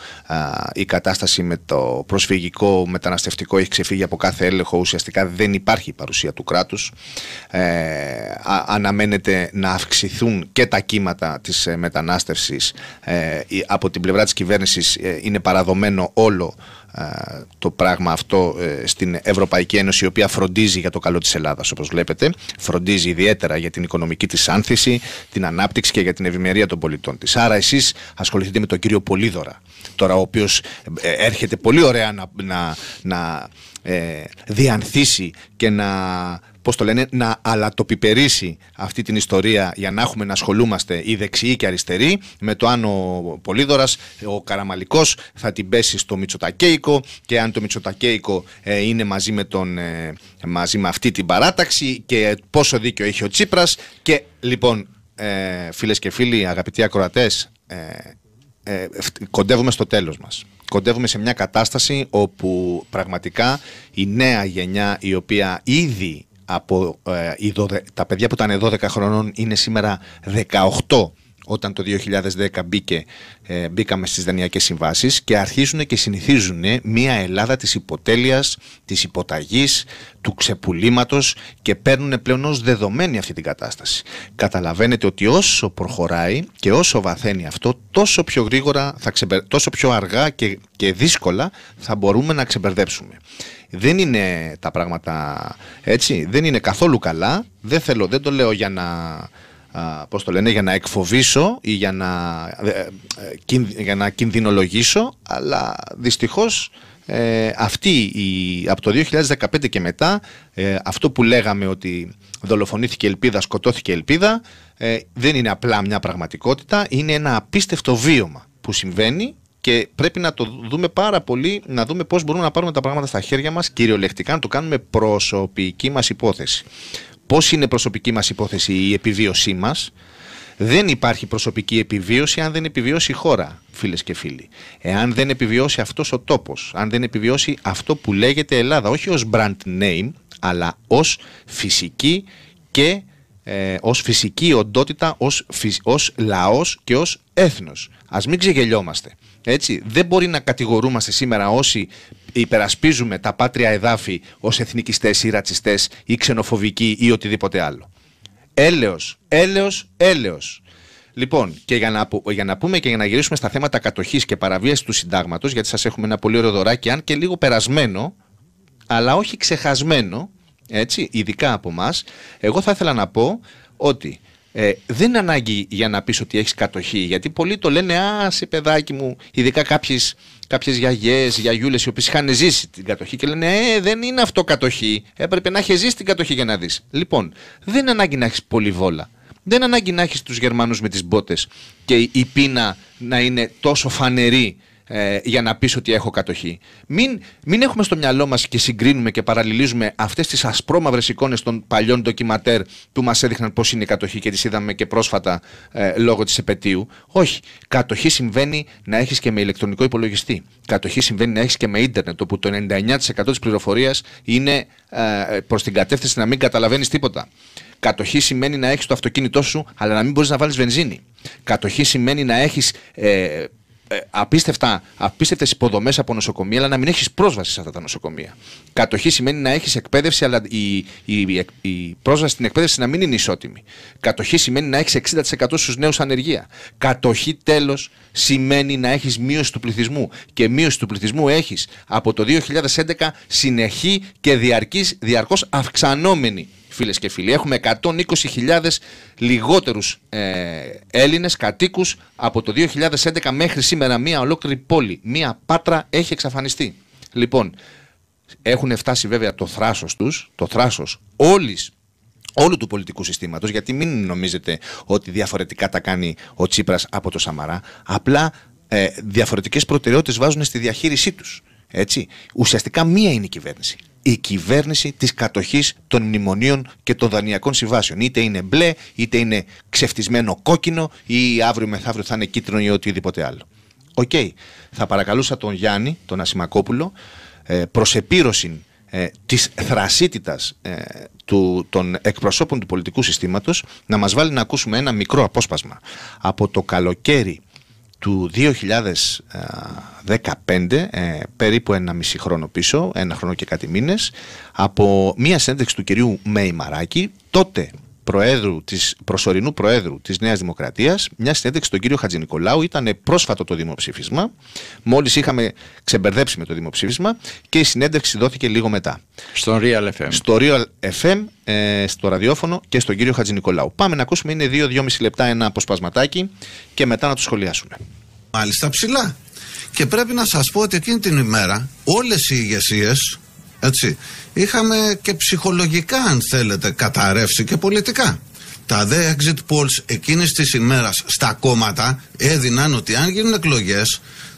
η κατάσταση με το προσφυγικό μεταναστευτικό έχει ξεφύγει από κάθε έλεγχο, ουσιαστικά δεν υπάρχει παρουσία του κράτους. Ε, αναμένεται να αυξηθούν και τα κύματα της ε, μετανάστευσης. Ε, από την πλευρά της κυβέρνησης είναι παραδομένο όλο το πράγμα αυτό ε, στην Ευρωπαϊκή Ένωση η οποία φροντίζει για το καλό της Ελλάδας όπως βλέπετε φροντίζει ιδιαίτερα για την οικονομική της άνθηση την ανάπτυξη και για την ευημερία των πολιτών της άρα εσείς ασχοληθείτε με τον κύριο Πολίδωρα τώρα ο οποίος ε, ε, έρχεται πολύ ωραία να, να, να διανθίσει και να πώς το λένε, να αλατοπιπερίσει αυτή την ιστορία για να έχουμε να ασχολούμαστε οι δεξιοί και αριστεροί με το αν ο Πολύδωρας, ο Καραμαλικός θα την πέσει στο Μητσοτακέικο και αν το Μητσοτακέικο ε, είναι μαζί με, τον, ε, μαζί με αυτή την παράταξη και πόσο δίκιο έχει ο Τσίπρας και λοιπόν ε, φίλες και φίλοι, αγαπητοί ακροατές, ε, ε κοντεύουμε στο τέλος μας. Κοντεύουμε σε μια κατάσταση όπου πραγματικά η νέα γενιά η οποία ήδη από ε, τα παιδιά που ήταν 12 χρονών είναι σήμερα 18 όταν το 2010 μπήκε, ε, μπήκαμε στις δανειακές συμβάσεις και αρχίζουν και συνηθίζουν μια Ελλάδα της υποτέλειας, της υποταγής, του ξεπουλήματος και παίρνουν πλέον ως δεδομένη αυτή την κατάσταση. Καταλαβαίνετε ότι όσο προχωράει και όσο βαθαίνει αυτό, τόσο πιο γρήγορα, θα τόσο πιο αργά και, και δύσκολα θα μπορούμε να ξεμπερδέψουμε. Δεν είναι τα πράγματα έτσι, δεν είναι καθόλου καλά, δεν θέλω, δεν το λέω για να πώς το λένε, για να εκφοβήσω ή για να, ε, για να κινδυνολογήσω, αλλά δυστυχώς ε, αυτή η, από το 2015 και μετά ε, αυτό που λέγαμε ότι δολοφονήθηκε ελπίδα, σκοτώθηκε ελπίδα δεν είναι απλά μια πραγματικότητα, είναι ένα απίστευτο βίωμα που συμβαίνει και πρέπει να το δούμε πάρα πολύ, να δούμε πώς μπορούμε να πάρουμε τα πράγματα στα χέρια μας κυριολεκτικά, να το κάνουμε προσωπική μας υπόθεση πώς είναι προσωπική μας υπόθεση η επιβίωσή μας, δεν υπάρχει προσωπική επιβίωση αν δεν επιβιώσει η χώρα, φίλες και φίλοι. Εάν δεν επιβιώσει αυτός ο τόπος, αν δεν επιβιώσει αυτό που λέγεται Ελλάδα, όχι ως brand name, αλλά ως φυσική και ε, ως φυσική οντότητα, ως, ως λαός και ως έθνος. Ας μην ξεγελιόμαστε. Έτσι, δεν μπορεί να κατηγορούμαστε σήμερα όσοι υπερασπίζουμε τα πάτρια εδάφη ως εθνικιστές ή ρατσιστές ή ξενοφοβικοί ή οτιδήποτε άλλο. Έλεος, έλεος, έλεος. Λοιπόν, και για να, πούμε και για να γυρίσουμε στα θέματα κατοχής και παραβίασης του συντάγματος, γιατί σας έχουμε ένα πολύ ωραίο δωράκι, αν και λίγο περασμένο, αλλά όχι ξεχασμένο, έτσι, ειδικά από εμάς, εγώ θα ήθελα να πω ότι ε, δεν είναι ανάγκη για να πεις ότι έχεις κατοχή γιατί πολλοί το λένε «Α, σε παιδάκι μου», ειδικά κάποιες, κάποιες γιαγιές, γιαγιούλες οι οποίες είχαν ζήσει την κατοχή και λένε «Ε, δεν είναι αυτό κατοχή, έπρεπε να έχεις ζήσει την κατοχή για να δεις». Λοιπόν, δεν είναι ανάγκη να έχεις βόλα Δεν είναι ανάγκη να έχεις τους Γερμανούς με τις μπότες και η πείνα να είναι τόσο φανερή ε, για να πεις ότι έχω κατοχή. Μην, μην έχουμε στο μυαλό μας και συγκρίνουμε και παραλληλίζουμε αυτές τις ασπρόμαυρες εικόνες των παλιών ντοκιματέρ που μας έδειχναν πώς είναι η κατοχή και τις είδαμε και πρόσφατα ε, λόγω της επαιτίου. Όχι. Κατοχή συμβαίνει να έχεις και με ηλεκτρονικό υπολογιστή. Κατοχή συμβαίνει να έχεις και με ίντερνετ όπου το 99% της πληροφορίας είναι ε, προς την κατεύθυνση να μην καταλαβαίνεις τίποτα. Κατοχή σημαίνει να έχεις το αυτοκίνητό σου, αλλά να μην μπορείς να βάλεις βενζίνη. Κατοχή σημαίνει να έχεις ε, ε, απίστευτα, απίστευτες υποδομές από νοσοκομεία, αλλά να μην έχεις πρόσβαση σε αυτά τα νοσοκομεία. Κατοχή σημαίνει να έχεις εκπαίδευση, αλλά η, η, η, πρόσβαση στην εκπαίδευση να μην είναι ισότιμη. Κατοχή σημαίνει να έχεις 60% στους νέους ανεργία. Κατοχή τέλος σημαίνει να έχεις μείωση του πληθυσμού. Και μείωση του πληθυσμού έχεις από το 2011 συνεχή και διαρκώς αυξανόμενη φίλες και φίλοι. Έχουμε 120.000 λιγότερους ε, Έλληνες κατοίκους από το 2011 μέχρι σήμερα. Μία ολόκληρη πόλη, μία πάτρα έχει εξαφανιστεί. Λοιπόν, έχουν φτάσει βέβαια το θράσος τους, το θράσος όλης όλου του πολιτικού συστήματος, γιατί μην νομίζετε ότι διαφορετικά τα κάνει ο Τσίπρας από το Σαμαρά. Απλά ε, διαφορετικές προτεραιότητες βάζουν στη διαχείρισή τους. Έτσι. Ουσιαστικά μία είναι η κυβέρνηση η κυβέρνηση της κατοχής των μνημονίων και των δανειακών συμβάσεων. Είτε είναι μπλε, είτε είναι ξεφτισμένο κόκκινο, ή αύριο μεθαύριο θα είναι κίτρινο ή οτιδήποτε άλλο. Οκ. Okay. Θα παρακαλούσα τον Γιάννη, τον Ασημακόπουλο, ε, προς επίρρωση ε, της θρασίτητας ε, των εκπροσώπων του πολιτικού συστήματος να μας βάλει να ακούσουμε ένα μικρό απόσπασμα από το καλοκαίρι του 2015, ε, περίπου ένα μισή χρόνο πίσω, ένα χρόνο και κάτι μήνες, από μία συνέντευξη του κυρίου Μέη Μαράκη, τότε προέδρου, της, προσωρινού Προέδρου της Νέας Δημοκρατίας, μια συνέντευξη στον κύριο Χατζηνικολάου. Ήταν πρόσφατο το δημοψήφισμα. Μόλις είχαμε ξεμπερδέψει με το δημοψήφισμα και η συνέντευξη δόθηκε λίγο μετά. Στο Real FM. Στο ε, Real FM, στο ραδιόφωνο και στον κύριο Χατζηνικολάου. Πάμε να ακούσουμε, είναι 2-2,5 λεπτά ένα αποσπασματάκι και μετά να το σχολιάσουμε. Μάλιστα ψηλά. Και πρέπει να σας πω ότι εκείνη την ημέρα όλες οι ηγεσίες έτσι. Είχαμε και ψυχολογικά, αν θέλετε, καταρρεύσει και πολιτικά. Τα δε exit polls εκείνης της ημέρας στα κόμματα έδιναν ότι αν γίνουν εκλογές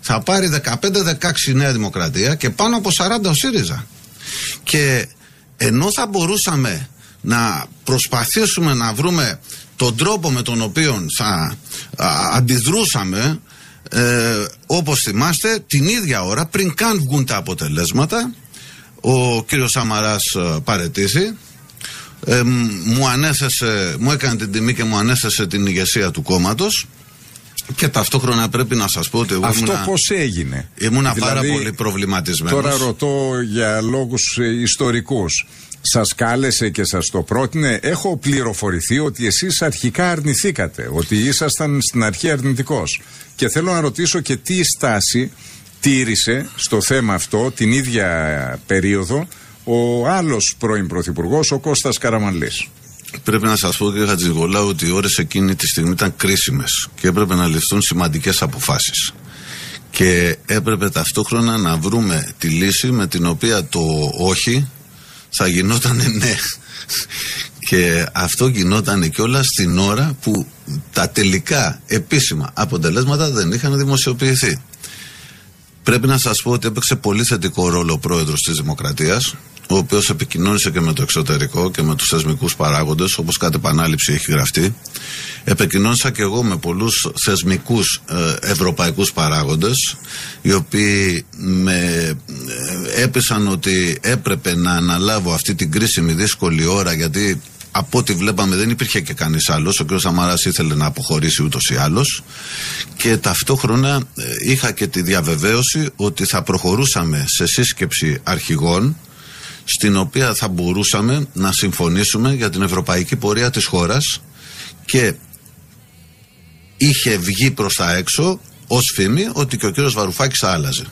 θα πάρει 15-16 Νέα Δημοκρατία και πάνω από 40 ο ΣΥΡΙΖΑ. Και ενώ θα μπορούσαμε να προσπαθήσουμε να βρούμε τον τρόπο με τον οποίο θα αντιδρούσαμε ε, όπως θυμάστε την ίδια ώρα πριν καν βγουν τα αποτελέσματα ο κύριος Σαμαράς ε, παρετήσει μου, ανέθεσε, μου έκανε την τιμή και μου ανέθεσε την ηγεσία του κόμματος και ταυτόχρονα πρέπει να σας πω ότι εγώ Αυτό πώς έγινε Ήμουνα δηλαδή, πάρα πολύ προβληματισμένος Τώρα ρωτώ για λόγους ε, ιστορικούς Σας κάλεσε και σας το πρότεινε. Έχω πληροφορηθεί ότι εσείς αρχικά αρνηθήκατε, ότι ήσασταν στην αρχή αρνητικός. Και θέλω να ρωτήσω και τι στάση τήρησε στο θέμα αυτό την ίδια περίοδο ο άλλος πρώην Πρωθυπουργός, ο Κώστας Καραμανλής. Πρέπει να σας πω, και Χατζηγολά, ότι οι ώρες εκείνη τη στιγμή ήταν κρίσιμες και έπρεπε να ληφθούν σημαντικές αποφάσεις. Και έπρεπε ταυτόχρονα να βρούμε τη λύση με την οποία το όχι θα γινόταν ναι. Και αυτό γινόταν κιόλα στην ώρα που τα τελικά επίσημα αποτελέσματα δεν είχαν δημοσιοποιηθεί. Πρέπει να σας πω ότι έπαιξε πολύ θετικό ρόλο ο πρόεδρος της Δημοκρατίας, ο οποίος επικοινώνησε και με το εξωτερικό και με τους θεσμικούς παράγοντες, όπως κάτι επανάληψη έχει γραφτεί. Επικοινώνησα και εγώ με πολλούς θεσμικούς ε, ευρωπαϊκούς παράγοντες, οι οποίοι με ε, έπεσαν ότι έπρεπε να αναλάβω αυτή την κρίσιμη δύσκολη ώρα, γιατί από ό,τι βλέπαμε δεν υπήρχε και κανείς άλλος, ο κ. Σαμαράς ήθελε να αποχωρήσει ούτως ή άλλως και ταυτόχρονα ε, είχα και τη διαβεβαίωση ότι θα προχωρούσαμε σε σύσκεψη αρχηγών στην οποία θα μπορούσαμε να συμφωνήσουμε για την ευρωπαϊκή πορεία της χώρας και είχε βγει προς τα έξω ως φήμη ότι και ο κύριος Βαρουφάκης θα άλλαζε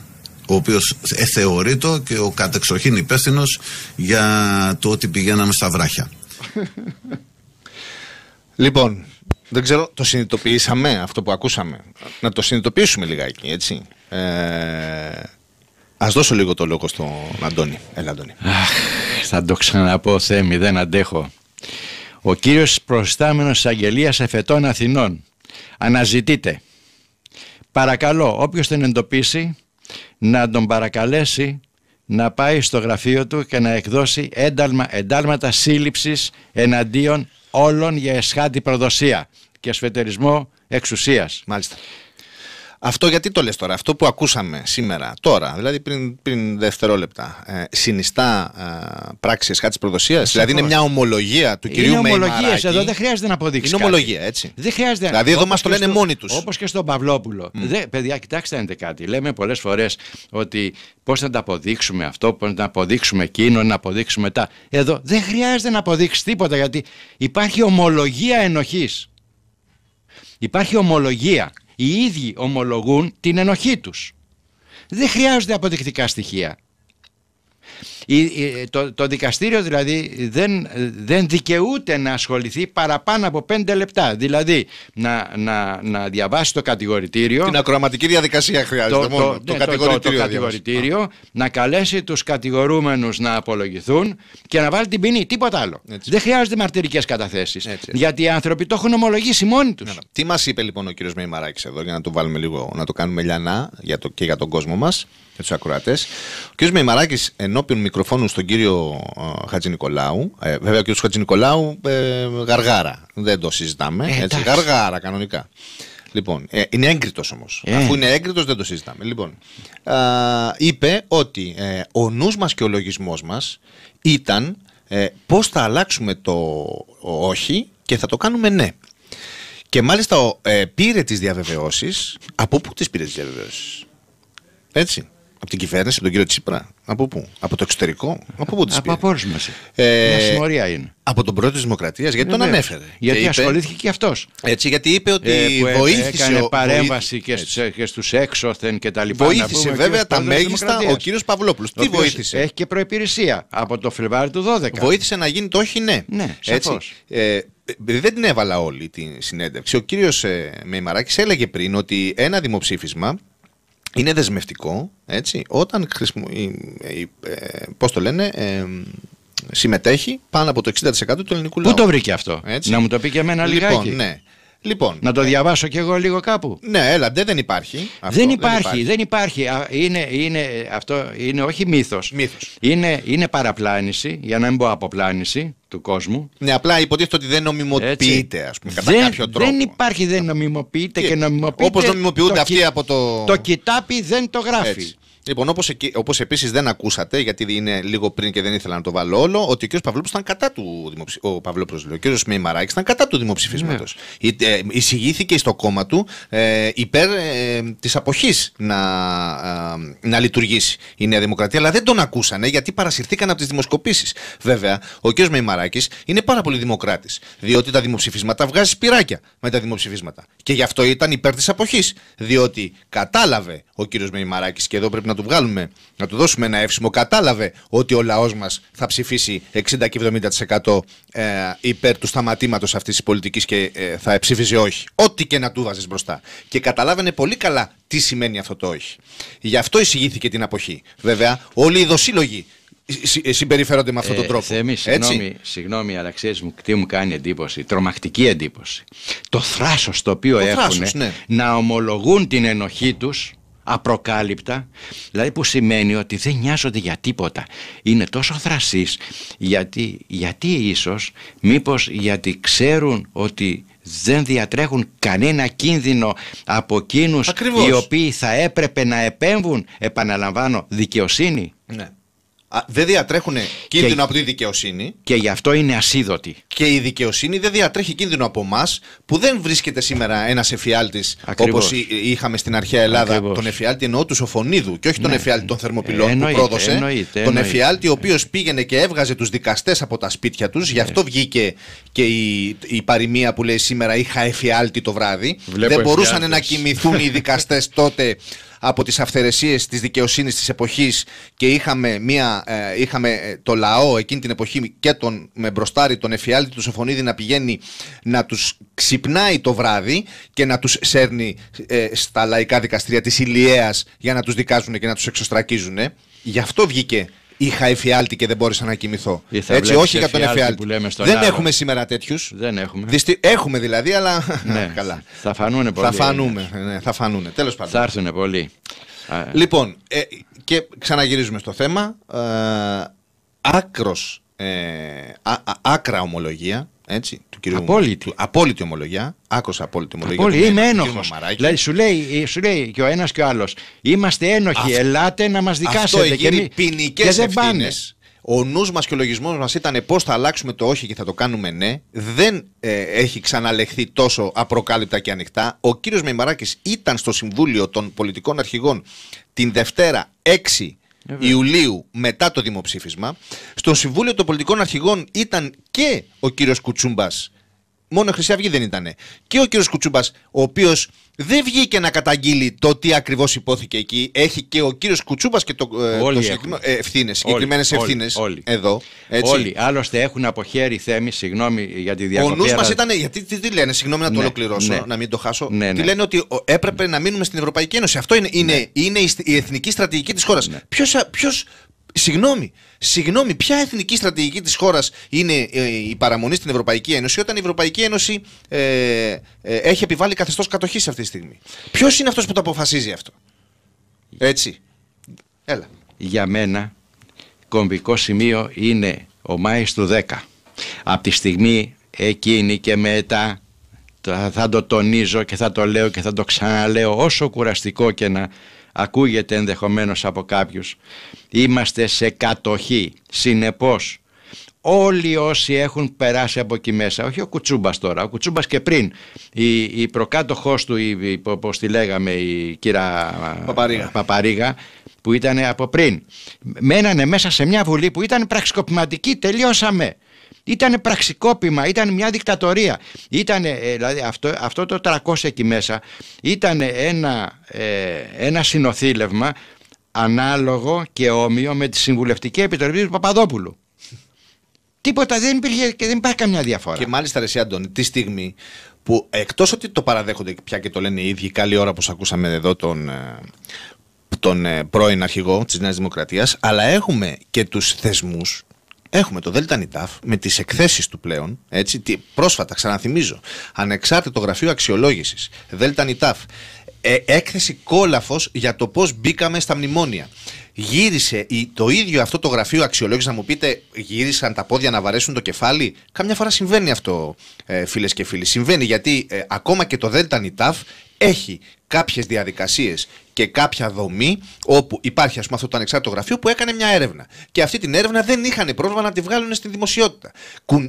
ο οποίος ε, θεωρείται και ο κατεξοχήν υπεύθυνος για το ότι πηγαίναμε στα βράχια λοιπόν, δεν ξέρω, το συνειδητοποιήσαμε αυτό που ακούσαμε. Να το συνειδητοποιήσουμε λιγάκι, έτσι. Ε, ας δώσω λίγο το λόγο στον Αντώνη. Έλα, Αντώνη. Αχ, θα το ξαναπώ, Θέμη, δεν αντέχω. Ο κύριος προστάμενος Αγγελίας Εφετών Αθηνών αναζητείται. Παρακαλώ, όποιος τον εντοπίσει, να τον παρακαλέσει να πάει στο γραφείο του και να εκδώσει ένταλμα, εντάλματα σύλληψης εναντίον όλων για εσχάτη προδοσία και σφετερισμό εξουσίας. Μάλιστα. Αυτό γιατί το λες τώρα, αυτό που ακούσαμε σήμερα, τώρα, δηλαδή πριν, πριν δευτερόλεπτα, ε, συνιστά ε, πράξη της προδοσίας. δηλαδή είναι μια ομολογία του κυρίου Μεϊμαράκη. Είναι ομολογίες, εδώ δεν χρειάζεται να αποδείξεις Είναι ομολογία, έτσι. Δεν χρειάζεται Δηλαδή εδώ μας το λένε στο, μόνοι τους. Όπως και στον Παυλόπουλο. Mm. Δε, παιδιά, κοιτάξτε να κάτι. Λέμε πολλές φορές ότι πώς να τα αποδείξουμε αυτό, πώς να αποδείξουμε εκείνο, να αποδείξουμε μετά. Εδώ δεν χρειάζεται να αποδείξεις τίποτα γιατί υπάρχει ομολογία ενοχής. Υπάρχει ομολογία οι ίδιοι ομολογούν την ενοχή τους. Δεν χρειάζονται αποδεικτικά στοιχεία το, το δικαστήριο δηλαδή δεν, δεν δικαιούται να ασχοληθεί παραπάνω από πέντε λεπτά. Δηλαδή να, να, να διαβάσει το κατηγορητήριο. Την ακροαματική διαδικασία χρειάζεται το, μόνο. Το, ναι, κατηγορητήριο, να καλέσει τους κατηγορούμενους να απολογηθούν και να βάλει την ποινή. Τίποτα άλλο. Δεν χρειάζονται μαρτυρικές καταθέσεις. Γιατί οι άνθρωποι το έχουν ομολογήσει μόνοι τους. Ναι, ναι. Τι μας είπε λοιπόν ο κ. Μεϊμαράκης εδώ για να το βάλουμε λίγο, να το κάνουμε λιανά για το, και για τον κόσμο μας, και τους ακροατές. Ο κύριος Μεϊμαράκης ενώπιον μικρό μικροφόνου στον κύριο ε, Χατζη Ε, βέβαια, ο κύριος Νικολάου ε, γαργάρα. Δεν το συζητάμε. Ε, έτσι, γαργάρα, κανονικά. Λοιπόν, είναι έγκριτος όμως. Αφού είναι έγκριτος, δεν το συζητάμε. Λοιπόν, είπε ότι ε, ο νους μας και ο λογισμός μας ήταν ε, πώς θα αλλάξουμε το όχι και θα το κάνουμε ναι. Και μάλιστα ε, πήρε τις διαβεβαιώσεις. Από πού τις πήρε τις διαβεβαιώσεις. Έτσι. Από την κυβέρνηση, από τον κύριο Τσίπρα. Από πού? Από το εξωτερικό. Από πού τη πήρε. από απόρριψη Ε, είναι. Από τον πρόεδρο της Δημοκρατίας, γιατί τον ναι, ναι. ανέφερε. Γιατί είπε, ασχολήθηκε και αυτός. Έτσι, γιατί είπε ότι ε, ε, βοήθησε. Έκανε παρέμβαση και στου έξωθεν και τα λοιπά. Βοήθησε βέβαια τα μέγιστα ο κύριος Παυλόπουλος. Τι βοήθησε. Έχει και προπηρεσία από το Φλεβάρι του 12. Βοήθησε να γίνει το όχι ναι. Ναι, έτσι. Ε, δεν την έβαλα όλη την συνέντευξη. Ο κύριος Μεϊμαράκης έλεγε πριν ότι ένα δημοψήφισμα είναι δεσμευτικό, έτσι, όταν χρησιμο... Ε, πώς το λένε, ε, συμμετέχει πάνω από το 60% του ελληνικού λαού. Πού το βρήκε αυτό, έτσι. να μου το πει και εμένα λοιπόν, λιγάκι. ναι. Λοιπόν, να το διαβάσω κι εγώ λίγο κάπου. Ναι, έλα, δεν υπάρχει. Αυτό, δεν υπάρχει. δεν υπάρχει, Είναι, είναι, αυτό είναι όχι μύθος. μύθος. Είναι, είναι παραπλάνηση, για να μην πω αποπλάνηση του κόσμου. Ναι, απλά υποτίθεται ότι δεν νομιμοποιείται, ας πούμε, κατά δεν, κάποιο τρόπο. Δεν υπάρχει, δεν νομιμοποιείται και, και νομιμοποιείται. Όπως νομιμοποιούνται το, αυτοί από το. Το κοιτάπι δεν το γράφει. Λοιπόν, όπως όπως επίσης δεν ακούσατε, γιατί είναι λίγο πριν και δεν ήθελα να το βάλω όλο, ότι ο κ. Παυλόπουλος ήταν κατά του δημοψηφίσματο. Ο ο κ. Μημαράκη ήταν κατά του δημοψηφίσματος. Ναι. Ε, εισηγήθηκε στο κόμμα του ε, υπέρ ε, της αποχής να, ε, να λειτουργήσει η Νέα Δημοκρατία, αλλά δεν τον ακούσανε γιατί παρασυρθήκαν από τις δημοσκοπήσεις. Βέβαια, ο κ. Μημαράκη είναι πάρα πολύ δημοκράτης, διότι τα δημοψηφίσματα βγάζει σπυράκια με τα δημοψηφίσματα. Και γι' αυτό ήταν υπέρ της αποχής, διότι κατάλαβε ο κ. Μημαράκη, και εδώ πρέπει να του βγάλουμε, να του δώσουμε ένα εύσημο. Κατάλαβε ότι ο λαός μας θα ψηφίσει 60 και 70% ε, υπέρ του σταματήματος αυτής της πολιτικής και ε, θα ψήφιζε όχι. Ό,τι και να του βάζεις μπροστά. Και καταλάβαινε πολύ καλά τι σημαίνει αυτό το όχι. Γι' αυτό εισηγήθηκε την αποχή. Βέβαια, όλοι οι δοσύλλογοι ε, συμπεριφέρονται με αυτόν τον τρόπο. Ε, Θέμη, συγγνώμη, συγγνώμη, αλλά ξέρεις μου τι μου κάνει εντύπωση, τρομακτική εντύπωση. Το θράσος το οποίο έχουν θράσος, ναι. να ομολογούν την ενοχή τους απροκάλυπτα, δηλαδή που σημαίνει ότι δεν νοιάζονται για τίποτα. Είναι τόσο θρασείς, γιατί, γιατί ίσως, μήπως γιατί ξέρουν ότι δεν διατρέχουν κανένα κίνδυνο από εκείνους οι οποίοι θα έπρεπε να επέμβουν, επαναλαμβάνω, δικαιοσύνη. Ναι δεν διατρέχουν κίνδυνο από τη δικαιοσύνη. Και γι' αυτό είναι ασίδωτη Και η δικαιοσύνη δεν διατρέχει κίνδυνο από εμάς που δεν βρίσκεται σήμερα ένας εφιάλτης όπως είχαμε στην αρχαία Ελλάδα. Ακριβώς. Τον εφιάλτη εννοώ τους Σοφονίδου και όχι τον ναι. εφιάλτη των Θερμοπυλών εννοείται, που πρόδωσε. τον εφιάλτη ο οποίος πήγαινε και έβγαζε τους δικαστές από τα σπίτια τους. Γι' ναι. αυτό βγήκε και η, η παροιμία που λέει σήμερα είχα εφιάλτη το βράδυ. Βλέπω δεν μπορούσαν να κοιμηθούν οι δικαστές τότε από τις αυθαιρεσίες της δικαιοσύνης της εποχής και είχαμε, μια, ε, είχαμε ε, το λαό εκείνη την εποχή και τον με μπροστάρι τον εφιάλτη του Σοφονίδη να πηγαίνει να τους ξυπνάει το βράδυ και να τους σέρνει ε, στα λαϊκά δικαστήρια της Ηλιαίας για να τους δικάζουν και να τους εξωστρακίζουν. Γι' αυτό βγήκε είχα εφιάλτη και δεν μπόρεσα να κοιμηθώ. Έτσι, όχι για τον εφιάλτη. δεν έχουμε σήμερα τέτοιους. Δεν έχουμε. Έχουμε δηλαδή, αλλά. Ναι. Καλά. Θα φανούν πολύ Θα φανούμε. Ναι, θα φανούν. Τέλος πάντων. Θα έρθουν Λοιπόν, ε, και ξαναγυρίζουμε στο θέμα. Ε, άκρος, ε, άκρα ομολογία έτσι, του κυρίου απόλυτη. απόλυτη ομολογιά. Άκουσα απόλυτη ομολογιά. Είμαι ένοχο. Δηλαδή, σου, λέει, σου λέει και ο ένας και ο άλλος. Είμαστε ένοχοι. ελάτε να μας δικάσετε. Αυτό και ποινικέ Ο νους μας και ο λογισμός μας ήταν πώς θα αλλάξουμε το όχι και θα το κάνουμε ναι. Δεν ε, έχει ξαναλεχθεί τόσο απροκάλυπτα και ανοιχτά. Ο κύριος Μεϊμαράκη ήταν στο Συμβούλιο των Πολιτικών Αρχηγών την Δευτέρα 6 ε, Ιουλίου μετά το δημοψήφισμα. Στο Συμβούλιο των Πολιτικών Αρχηγών ήταν και ο κύριος Κουτσούμπας Μόνο Χρυσή Αυγή δεν ήταν. Και ο κύριος Κουτσούμπας ο οποίος δεν βγήκε να καταγγείλει το τι ακριβώς υπόθηκε εκεί. Έχει και ο κύριος Κουτσούπα και το, ε, το συγκεκριμένο. Ε, ευθύνες, συγκεκριμένες ευθύνε. Εδώ. Έτσι. Όλοι. Άλλωστε έχουν από χέρι θέμη, συγγνώμη για τη διακοπή. Ο νους μα ήταν. Γιατί τι, λένε, συγγνώμη να το ναι, ολοκληρώσω, ναι. να μην το χάσω. Ναι, τι λένε ότι έπρεπε να μείνουμε στην Ευρωπαϊκή Ένωση. Αυτό είναι, είναι, είναι η εθνική στρατηγική της χώρας. Ποιο Συγγνώμη, συγγνώμη, ποια εθνική στρατηγική της χώρας είναι ε, η παραμονή στην Ευρωπαϊκή Ένωση όταν η Ευρωπαϊκή Ένωση ε, ε, έχει επιβάλει καθεστώς κατοχής αυτή τη στιγμή. Ποιος είναι αυτός που το αποφασίζει αυτό. Έτσι. Έλα. Για μένα κομβικό σημείο είναι ο Μάης του 10. Από τη στιγμή εκείνη και μετά θα το τονίζω και θα το λέω και θα το ξαναλέω όσο κουραστικό και να ακούγεται ενδεχομένως από κάποιους. Είμαστε σε κατοχή, συνεπώς όλοι όσοι έχουν περάσει από εκεί μέσα, όχι ο Κουτσούμπας τώρα, ο Κουτσούμπας και πριν, η, η προκάτοχός του, η, η, όπως τη λέγαμε, η κύρα Παπαρίγα. Παπαρίγα, που ήταν από πριν, μένανε μέσα σε μια βουλή που ήταν πραξικοπηματική, τελειώσαμε. Ήταν πραξικόπημα, ήταν μια δικτατορία. Ήτανε, ε, δηλαδή αυτό, αυτό το 300 εκεί μέσα ήταν ένα, ε, ένα συνοθήλευμα ανάλογο και όμοιο με τη Συμβουλευτική Επιτροπή του Παπαδόπουλου. Τίποτα δεν υπήρχε και δεν υπάρχει καμιά διαφορά. Και μάλιστα, Ρεσί Αντώνη, τη στιγμή που εκτός ότι το παραδέχονται πια και το λένε οι ίδιοι, καλή ώρα που ακούσαμε εδώ τον, ε, τον πρώην αρχηγό της Νέας Δημοκρατίας, αλλά έχουμε και τους θεσμούς Έχουμε το Νιτάφ με τις εκθέσεις του πλέον. Έτσι, τι, πρόσφατα, ξαναθυμίζω, ανεξάρτητο γραφείο αξιολόγησης, ΔΕΛΤΑΝΙΤΑΦ, ε, έκθεση κόλαφος για το πώς μπήκαμε στα μνημόνια. Γύρισε το ίδιο αυτό το γραφείο αξιολόγηση να μου πείτε, γύρισαν τα πόδια να βαρέσουν το κεφάλι. Καμιά φορά συμβαίνει αυτό, ε, φίλες και φίλοι. Συμβαίνει γιατί ε, ακόμα και το ΔΕΛΤΑ ΝΙΤΑΦ έχει κάποιες διαδικασίες και κάποια δομή όπου υπάρχει ας πούμε αυτό το ανεξάρτητο γραφείο που έκανε μια έρευνα. Και αυτή την έρευνα δεν είχαν πρόβλημα να τη βγάλουν στη δημοσιότητα.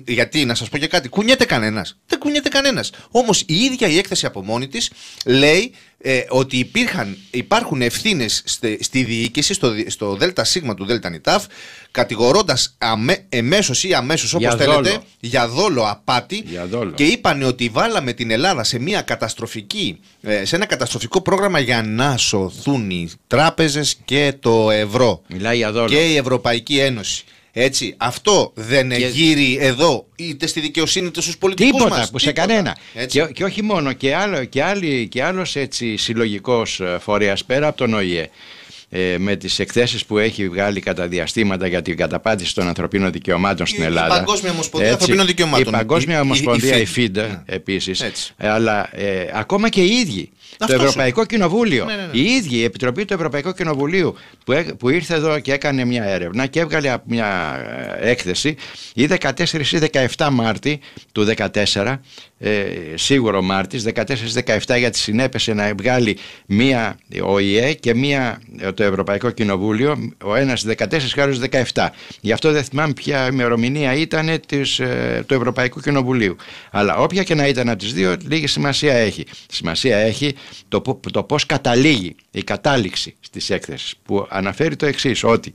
γιατί να σας πω και κάτι, κουνιέται κανένας. Δεν κουνιέται κανένας. Όμως η ίδια η έκθεση από μόνη της λέει ε, ότι υπήρχαν, υπάρχουν ευθύνες στη, στη, διοίκηση, στο, στο ΔΣ του Νιτάφ, κατηγορώντας εμέσως ή αμέσως όπως θέλετε, για δόλο απάτη, και είπαν ότι βάλαμε την Ελλάδα σε, μια καταστροφική, ε, σε ένα καταστροφικό πρόγραμμα για να σωθούν οι τράπεζες και το ευρώ. Μιλάει Και η Ευρωπαϊκή Ένωση. Έτσι, αυτό δεν και... γύρει εδώ είτε στη δικαιοσύνη είτε στους πολιτικούς τίποτα, μας. Που τίποτα, σε κανένα. Και, και, όχι μόνο, και, άλλο, και, άλλη, και άλλος έτσι συλλογικός ε, φορέας πέρα από τον ΟΗΕ ε, με τις εκθέσεις που έχει βγάλει κατά διαστήματα για την καταπάτηση των ανθρωπίνων δικαιωμάτων στην Ελλάδα. Η Παγκόσμια Ομοσπονδία έτσι, Ανθρωπίνων Δικαιωμάτων. Η Παγκόσμια Ομοσπονδία, η, η, η επίσης. Αλλά ε, ακόμα και οι ίδιοι. Αυτό το Ευρωπαϊκό σου. Κοινοβούλιο. Η ναι, ναι, ναι. ίδια η Επιτροπή του Ευρωπαϊκού Κοινοβουλίου που, που ήρθε εδώ και έκανε μια έρευνα και έβγαλε μια ε, έκθεση ή 14 ή 17 Μάρτη του 2014 ε, σίγουρο ο Μάρτης 14-17 γιατί συνέπεσε να βγάλει μία ο και μία ε, το Ευρωπαϊκό Κοινοβούλιο ο ένας 14 17 γι' αυτό δεν θυμάμαι ποια ημερομηνία ήταν ε, του Ευρωπαϊκού Κοινοβουλίου αλλά όποια και να ήταν από τις δύο λίγη σημασία έχει σημασία έχει το, το πως καταλήγει η κατάληξη στις έκθεση που αναφέρει το εξής ότι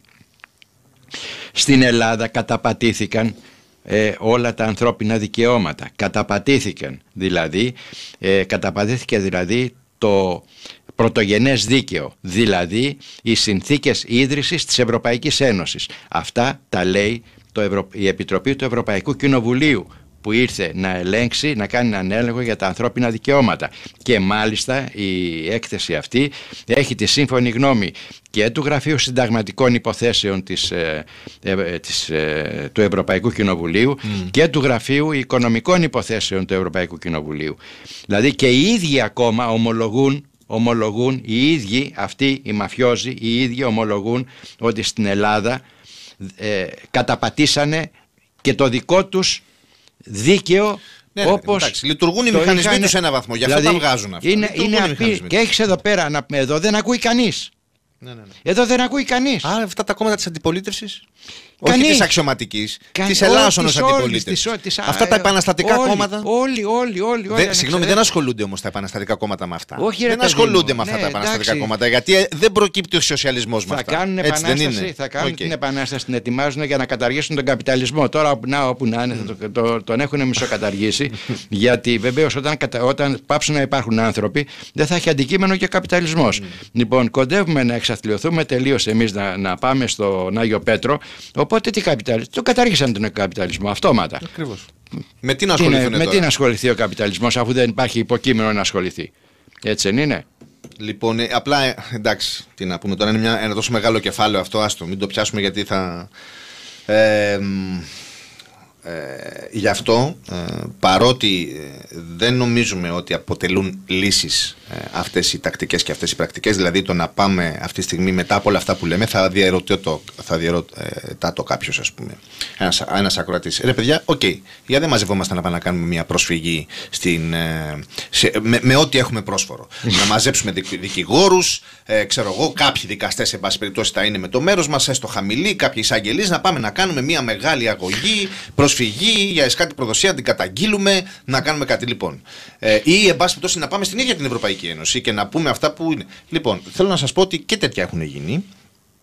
στην Ελλάδα καταπατήθηκαν ε, όλα τα ανθρώπινα δικαιώματα. Καταπατήθηκαν δηλαδή, ε, καταπατήθηκε δηλαδή το πρωτογενές δίκαιο, δηλαδή οι συνθήκες ίδρυσης της Ευρωπαϊκής Ένωσης. Αυτά τα λέει το η Επιτροπή του Ευρωπαϊκού Κοινοβουλίου που ήρθε να ελέγξει, να κάνει έναν έλεγχο για τα ανθρώπινα δικαιώματα. Και μάλιστα η έκθεση αυτή έχει τη σύμφωνη γνώμη και του Γραφείου Συνταγματικών Υποθέσεων της, ε, ε, ε, του Ευρωπαϊκού Κοινοβουλίου και του Γραφείου Οικονομικών Υποθέσεων του Ευρωπαϊκού Κοινοβουλίου. Δηλαδή και οι ίδιοι ακόμα ομολογούν ομολογούν οι ίδιοι αυτοί οι μαφιόζοι οι ίδιοι ομολογούν ότι στην Ελλάδα καταπατήσανε και το δικό τους δίκαιο. Ναι, ναι, όπως λειτουργούν οι μηχανισμοί είχαν... τους σε ένα βαθμό, γι' αυτό δηλαδή, τα βγάζουν αυτά. Είναι, είναι Και έχεις εδώ πέρα να εδώ δεν ακούει κανείς. Ναι, ναι, ναι. Εδώ δεν ακούει κανείς. Άρα αυτά τα κόμματα της αντιπολίτευσης. Όχι της αξιωματική, τη ω αντιπολίτευση. Αυτά τα ε, επαναστατικά όλοι, κόμματα. Όλοι, όλοι, όλοι. όλοι δεν, συγγνώμη, ε. δεν ασχολούνται όμως τα επαναστατικά κόμματα με αυτά. Όχι, δεν ασχολούνται με αυτά ναι, τα επαναστατικά εντάξει. κόμματα. Γιατί ε, δεν προκύπτει ο σοσιαλισμός μα. Θα κάνουν, Έτσι, επανάσταση, θα κάνουν την επανάσταση, την ετοιμάζουν για να καταργήσουν τον καπιταλισμό. Τώρα όπου να είναι, θα τον έχουν μισοκαταργήσει. γιατί βεβαίως όταν, όταν πάψουν να υπάρχουν άνθρωποι, δεν θα έχει αντικείμενο και ο καπιταλισμός. Mm. Λοιπόν, κοντεύουμε να εξαθλειωθούμε τελείως εμείς να πάμε στον Άγιο Πέτρο. Οπότε τι καπιταλισμό. Το καταργήσαν τον καπιταλισμό αυτόματα. Ακριβώς. Με τι να Με τι να ασχοληθεί ο καπιταλισμός αφού δεν υπάρχει υποκείμενο να ασχοληθεί. Έτσι δεν είναι. Λοιπόν, ε, απλά ε, εντάξει, τι να πούμε τώρα, είναι ένα τόσο μεγάλο κεφάλαιο αυτό, άστο, μην το πιάσουμε γιατί θα... Ε, ε, γι' αυτό ε, παρότι ε, δεν νομίζουμε ότι αποτελούν λύσεις ε, αυτές οι τακτικές και αυτές οι πρακτικές δηλαδή το να πάμε αυτή τη στιγμή μετά από όλα αυτά που λέμε θα διαρωτά το, θα διαρωτά το κάποιος ας πούμε ένας, ένας ακροατής ρε παιδιά οκ okay, για δεν μαζευόμαστε να πάμε να κάνουμε μια προσφυγή στην, ε, σε, με, με, ό,τι έχουμε πρόσφορο να μαζέψουμε δικηγόρους ε, ξέρω εγώ, κάποιοι δικαστές, Εν πάση περιπτώσει, θα είναι με το μέρος μας, έστω χαμηλή, κάποιοι εισαγγελείς, να πάμε να κάνουμε μια μεγάλη αγωγή, προσφυγή για εσκάτη προδοσία, να την καταγγείλουμε, να κάνουμε κάτι λοιπόν. Ε, ή, εν πάση περιπτώσει, να πάμε στην ίδια την Ευρωπαϊκή Ένωση και να πούμε αυτά που είναι. Λοιπόν, θέλω να σας πω ότι και τέτοια έχουν γίνει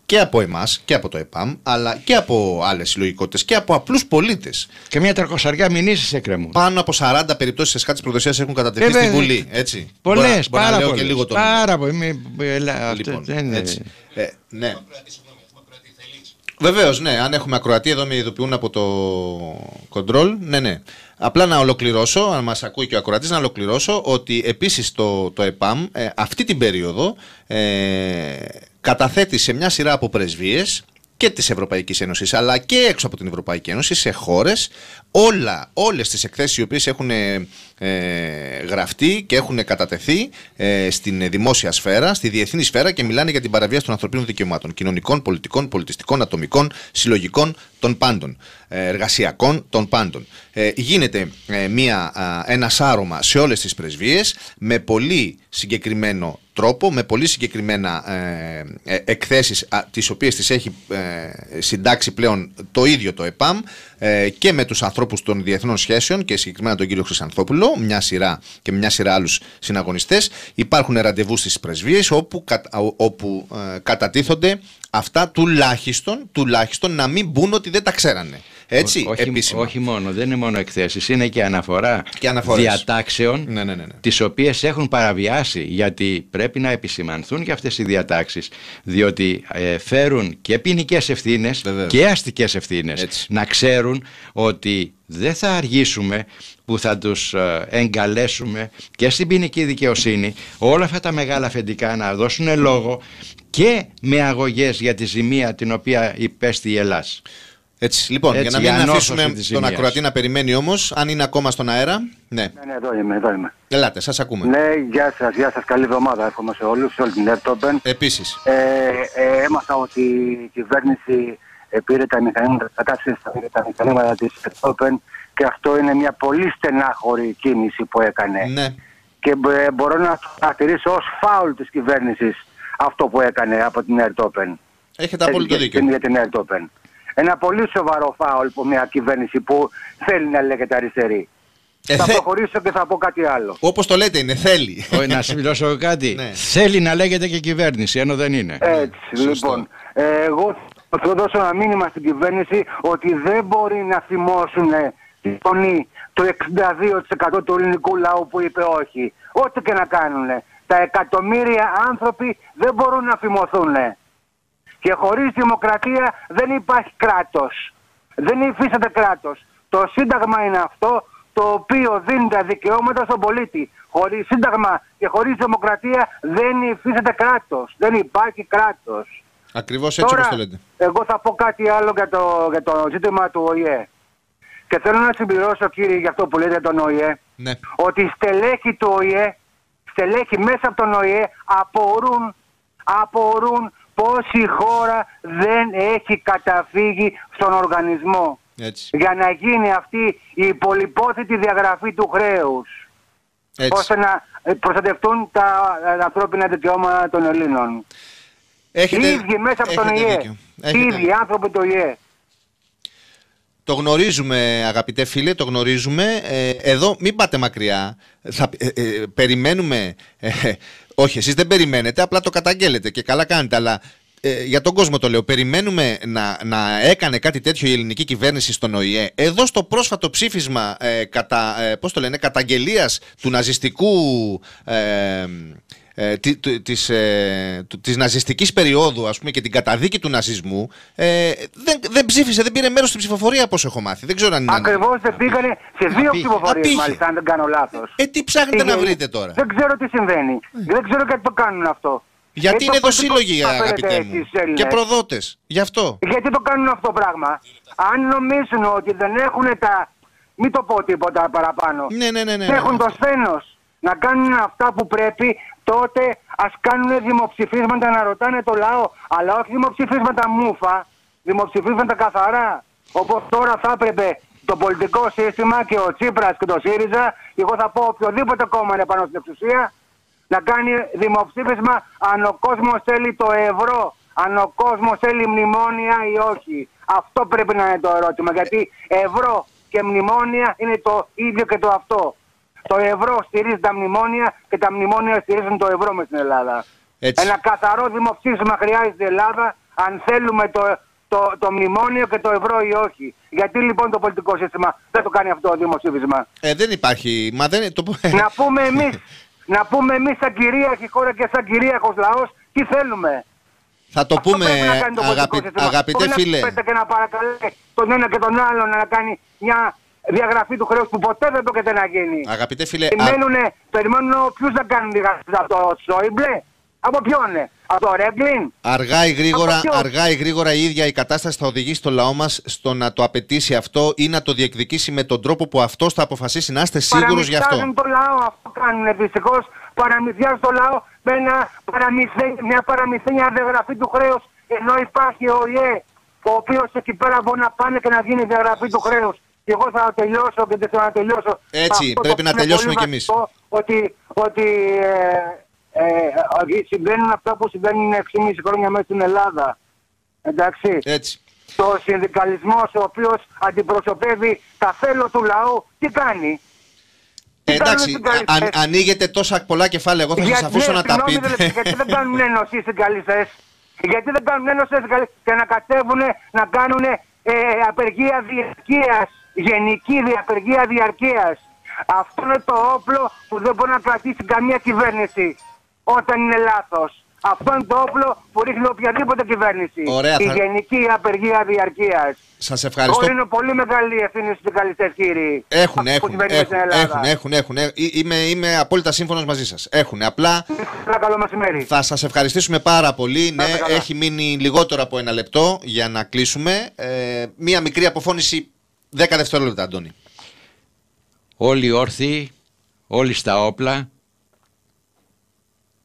και από εμάς και από το ΕΠΑΜ, αλλά και από άλλες συλλογικότητες και από απλούς πολίτες. Και μια τρακοσαριά μηνύσεις έκρεμουν. Πάνω από 40 περιπτώσει εσχάτη προδοσίας έχουν κατατεθεί ε, στην Βουλή. Έτσι. Πολλές, πάρα πολλέ. Και λίγο το πάρα πολύ. Λοιπόν, έτσι. Ε, ναι. Βεβαίως, ναι. Αν έχουμε ακροατή, εδώ με ειδοποιούν από το κοντρόλ. Ναι, ναι. Απλά να ολοκληρώσω, αν μας ακούει και ο ακροατής, να ολοκληρώσω ότι επίσης το, το ΕΠΑΜ ε, αυτή την περίοδο. Ε, καταθέτει σε μια σειρά από πρεσβείες και της Ευρωπαϊκής Ένωσης αλλά και έξω από την Ευρωπαϊκή Ένωση σε χώρες όλα, όλες τις εκθέσεις οι οποίες έχουν ε, ε, γραφτεί και έχουν κατατεθεί ε, στην δημόσια σφαίρα, στη διεθνή σφαίρα και μιλάνε για την παραβίαση των ανθρωπίνων δικαιωμάτων, κοινωνικών, πολιτικών, πολιτιστικών, ατομικών, συλλογικών, των πάντων, ε, εργασιακών, των πάντων. γίνεται μια, ένα σάρωμα σε όλες τις πρεσβείες με πολύ συγκεκριμένο τρόπο, με πολύ συγκεκριμένα εκθέσεις α, τις οποίες τις έχει συντάξει πλέον το ίδιο το ΕΠΑΜ ε, και με τους ανθρώπους των διεθνών σχέσεων και συγκεκριμένα τον κύριο Χρυσανθόπουλο, μια σειρά και μια σειρά άλλους συναγωνιστές Υπάρχουν ραντεβού στις πρεσβείες όπου, όπου ε, κατατίθονται αυτά τουλάχιστον, τουλάχιστον να μην μπουν ότι δεν τα ξέρανε. Έτσι, όχι, όχι μόνο, δεν είναι μόνο εκθέσεις, είναι και αναφορά και διατάξεων ναι, ναι, ναι, ναι. τις οποίες έχουν παραβιάσει. Γιατί πρέπει να επισημανθούν και αυτές οι διατάξεις, διότι ε, φέρουν και ποινικές ευθύνες και αστικές ευθύνες. Να ξέρουν ότι δεν θα αργήσουμε που θα τους ε, εγκαλέσουμε και στην ποινική δικαιοσύνη όλα αυτά τα μεγάλα αφεντικά να δώσουν λόγο και με αγωγές για τη ζημία την οποία υπέστη η Ελλάς. Έτσι, λοιπόν, για να μην αφήσουμε τον ακροατή να περιμένει όμως, αν είναι ακόμα στον αέρα. Ναι, ναι, ναι εδώ είμαι, εδώ είμαι. Ελάτε, σας ακούμε. Ναι, γεια σας, γεια σας. Καλή εβδομάδα εύχομαι σε όλους, σε όλη την ΕΡΤΟΠΕΝ. Επίσης. Ε, ε, έμαθα ότι η κυβέρνηση πήρε τα μηχανήματα, τα μηχανήματα της ΕΡΤΟΠΕΝ και αυτό είναι μια πολύ στενάχωρη κίνηση που έκανε. Ναι. Και ε, μπορώ να το χαρακτηρίσω ως φάουλ της κυβέρνησης αυτό που έκανε από την Ερτόπεν. Έχετε απόλυτο δίκιο. Για την ένα πολύ σοβαρό φάουλ από μια κυβέρνηση που θέλει να λέγεται αριστερή. Ε, θα προχωρήσω και θα πω κάτι άλλο. Όπως το λέτε, είναι θέλει. Όχι, να συμπληρώσω κάτι. Ναι. Θέλει να λέγεται και κυβέρνηση, ενώ δεν είναι. Έτσι, ναι, λοιπόν. Ε, εγώ θα δώσω ένα μήνυμα στην κυβέρνηση ότι δεν μπορεί να θυμώσουν ε, φωνή το 62% του ελληνικού λαού που είπε όχι. Ό,τι και να κάνουν. Τα εκατομμύρια άνθρωποι δεν μπορούν να θυμωθούν. Και χωρίς δημοκρατία δεν υπάρχει κράτος. Δεν υφίσταται κράτος. Το Σύνταγμα είναι αυτό το οποίο δίνει τα δικαιώματα στον πολίτη. Χωρίς Σύνταγμα και χωρίς δημοκρατία δεν υφίσταται κράτος. Δεν υπάρχει κράτος. Ακριβώς έτσι Τώρα, το λέτε. Εγώ θα πω κάτι άλλο για το, για το ζήτημα του ΟΗΕ. Και θέλω να συμπληρώσω κύριε για αυτό που λέτε τον ΟΗΕ. Ναι. Ότι του ΟΗΕ, στελέχοι μέσα από τον ΟΗΕ απορούν πως η χώρα δεν έχει καταφύγει στον οργανισμό. Για να γίνει αυτή η υπολοιπόθητη διαγραφή του χρέους. Έτσι. Ώστε να ε, προστατευτούν ε, τα, ανθρώπινα δικαιώματα των Ελλήνων. Έχετε, μέσα από τον ΙΕ. Οι ίδιοι άνθρωποι το ΙΕ. Το γνωρίζουμε αγαπητέ φίλε, το γνωρίζουμε. Ε, εδώ μην πάτε μακριά. Θα, περιμένουμε όχι, εσείς δεν περιμένετε, απλά το καταγγέλλετε και καλά κάνετε. Αλλά ε, για τον κόσμο το λέω. Περιμένουμε να, να έκανε κάτι τέτοιο η ελληνική κυβέρνηση στον ΟΗΕ. Εδώ στο πρόσφατο ψήφισμα ε, κατά, ε, πώς το λένε, καταγγελίας του ναζιστικού ε, ε, της, ε, της ναζιστικής περίοδου ας πούμε, και την καταδίκη του ναζισμού ε, δεν, δεν ψήφισε, δεν πήρε μέρος στην ψηφοφορία όπως έχω μάθει. Δεν ξέρω αν είναι... Ακριβώς δεν πήγανε σε δύο ψηφοφορίες μάλιστα αν δεν κάνω λάθος. Ε, τι ψάχνετε να βρείτε τώρα. Δεν ξέρω τι συμβαίνει. Ε. Δεν ξέρω γιατί το κάνουν αυτό. Γιατί ε, είναι το αγαπητέ μου. Και προδότες, Γι' αυτό. Γιατί το κάνουν αυτό το πράγμα. Αν νομίζουν ότι δεν έχουν τα. Μην το πω τίποτα παραπάνω. Ναι, ναι, ναι. ναι. ναι έχουν ναι. το σθένος να κάνουν αυτά που πρέπει τότε ας κάνουν δημοψηφίσματα να ρωτάνε το λαό. Αλλά όχι δημοψηφίσματα μούφα, δημοψηφίσματα καθαρά. Όπως τώρα θα έπρεπε το πολιτικό σύστημα και ο Τσίπρας και το ΣΥΡΙΖΑ, εγώ θα πω οποιοδήποτε κόμμα είναι πάνω στην εξουσία, να κάνει δημοψήφισμα αν ο κόσμος θέλει το ευρώ, αν ο κόσμος θέλει μνημόνια ή όχι. Αυτό πρέπει να είναι το ερώτημα. Γιατί ευρώ και μνημόνια είναι το ίδιο και το αυτό. Το ευρώ στηρίζει τα μνημόνια και τα μνημόνια στηρίζουν το ευρώ με την Ελλάδα. Έτσι. Ένα καθαρό δημοψήφισμα χρειάζεται η Ελλάδα αν θέλουμε το, το, το μνημόνιο και το ευρώ ή όχι. Γιατί λοιπόν το πολιτικό σύστημα δεν το κάνει αυτό το δημοψήφισμα. Ε, δεν υπάρχει. Μα δεν... Το... Να πούμε εμείς, να πούμε εμείς σαν κυρίαρχη χώρα και σαν κυρίαρχο λαός τι θέλουμε. Θα το αυτό πούμε να κάνει το αγαπη... αγαπητέ φίλε. Να και να παρακαλέ τον ένα και τον άλλο να κάνει μια διαγραφή του χρέους που ποτέ δεν πρόκειται να γίνει. Αγαπητέ φίλε. Περιμένουνε, α... Περιμένουν ποιου θα κάνουν διαγραφή από το Σόιμπλε. Από ποιον, από το Ρέγκλιν. Αργά ή, γρήγορα, αργά ή γρήγορα η γρηγορα η κατάσταση θα οδηγήσει το λαό μας στο να το απαιτήσει αυτό ή να το διεκδικήσει με τον τρόπο που αυτό θα αποφασίσει. Να είστε σίγουρο γι' αυτό. το λαό, αυτό κάνουν δυστυχώς. Παραμυθιάζουν το λαό με ένα παραμυθέ, μια παραμυθένια διαγραφή του χρέους ενώ υπάρχει ο ΙΕ ο οποίος εκεί πέρα μπορεί να πάνε και να γίνει διαγραφή του χρέους και εγώ θα τελειώσω και δεν θέλω να τελειώσω. Έτσι, πρέπει να τελειώσουμε κι εμείς. Ότι, ότι ε, ε, συμβαίνουν αυτά που συμβαίνουν 6,5 χρόνια μέσα στην Ελλάδα. Εντάξει. Έτσι. Το συνδικαλισμός ο οποίος αντιπροσωπεύει τα θέλω του λαού, τι κάνει. Ε, εντάξει, αν, ανοίγετε τόσα πολλά κεφάλαια. Εγώ θα σας αφήσω ναι, να ε, τα πείτε. γιατί δεν κάνουν ένωση οι συγκαλιστές. Γιατί δεν κάνουν ένωση οι συγκαλιστές και να κατέβουν να κάνουν ε, απεργία διευκείας γενική διαπεργία διαρκείας. Αυτό είναι το όπλο που δεν μπορεί να κρατήσει καμία κυβέρνηση όταν είναι λάθος. Αυτό είναι το όπλο που ρίχνει οποιαδήποτε κυβέρνηση. Η γενική απεργία διαρκείας. Σας ευχαριστώ. είναι πολύ μεγάλη ευθύνη στους συνδικαλιστέ, κύριοι. Έχουν, έχουν, έχουν, έχουν, έχουν, έχουν, Είμαι, απόλυτα σύμφωνος μαζί σας. Έχουν. Απλά. Θα σας ευχαριστήσουμε πάρα πολύ. Ναι, έχει μείνει λιγότερο από ένα λεπτό για να κλείσουμε. Ε, μία μικρή αποφώνηση Δέκα δευτερόλεπτα, Αντώνη. Όλοι όρθιοι, όλοι στα όπλα.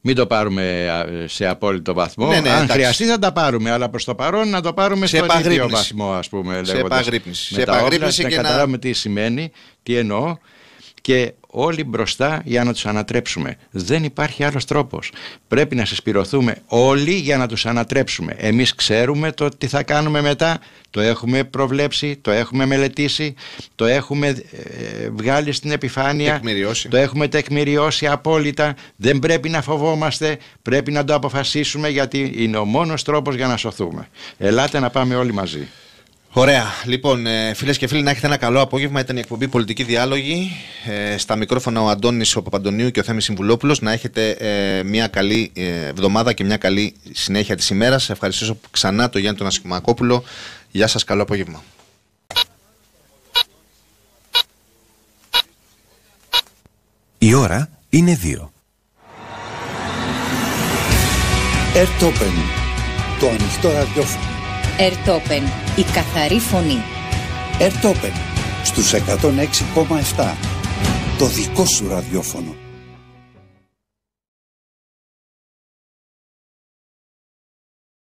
Μην το πάρουμε σε απόλυτο βαθμό. Ναι, ναι, Αν χρειαστεί θα τα πάρουμε, αλλά προς το παρόν να το πάρουμε σε επαγρύπνηση. βαθμό, πούμε. Σε επαγρύπνηση. σε και να καταλάβουμε τι σημαίνει, τι εννοώ. Και όλοι μπροστά για να τους ανατρέψουμε. Δεν υπάρχει άλλος τρόπος. Πρέπει να συσπηρωθούμε όλοι για να τους ανατρέψουμε. Εμείς ξέρουμε το τι θα κάνουμε μετά, το έχουμε προβλέψει, το έχουμε μελετήσει, το έχουμε ε, βγάλει στην επιφάνεια, το έχουμε τεκμηριώσει απόλυτα. Δεν πρέπει να φοβόμαστε, πρέπει να το αποφασίσουμε γιατί είναι ο μόνος τρόπος για να σωθούμε. Ελάτε να πάμε όλοι μαζί. Ωραία. Λοιπόν, ε, φίλες και φίλοι, να έχετε ένα καλό απόγευμα. Ήταν η εκπομπή Πολιτική Διάλογη. Ε, στα μικρόφωνα ο Αντώνης ο Παπαντονίου και ο Θέμης Συμβουλόπουλος. Να έχετε ε, μια καλή εβδομάδα και μια καλή συνέχεια της ημέρας. ευχαριστώ ξανά τον Γιάννη τον Ασημακόπουλο. Γεια σας, καλό απόγευμα. Η ώρα είναι 2. Ερτόπεν, το ανοιχτό ραδιόφωνο Ερτόπεν, η καθαρή φωνή. Ερτόπεν, στους 106,7. Το δικό σου ραδιόφωνο.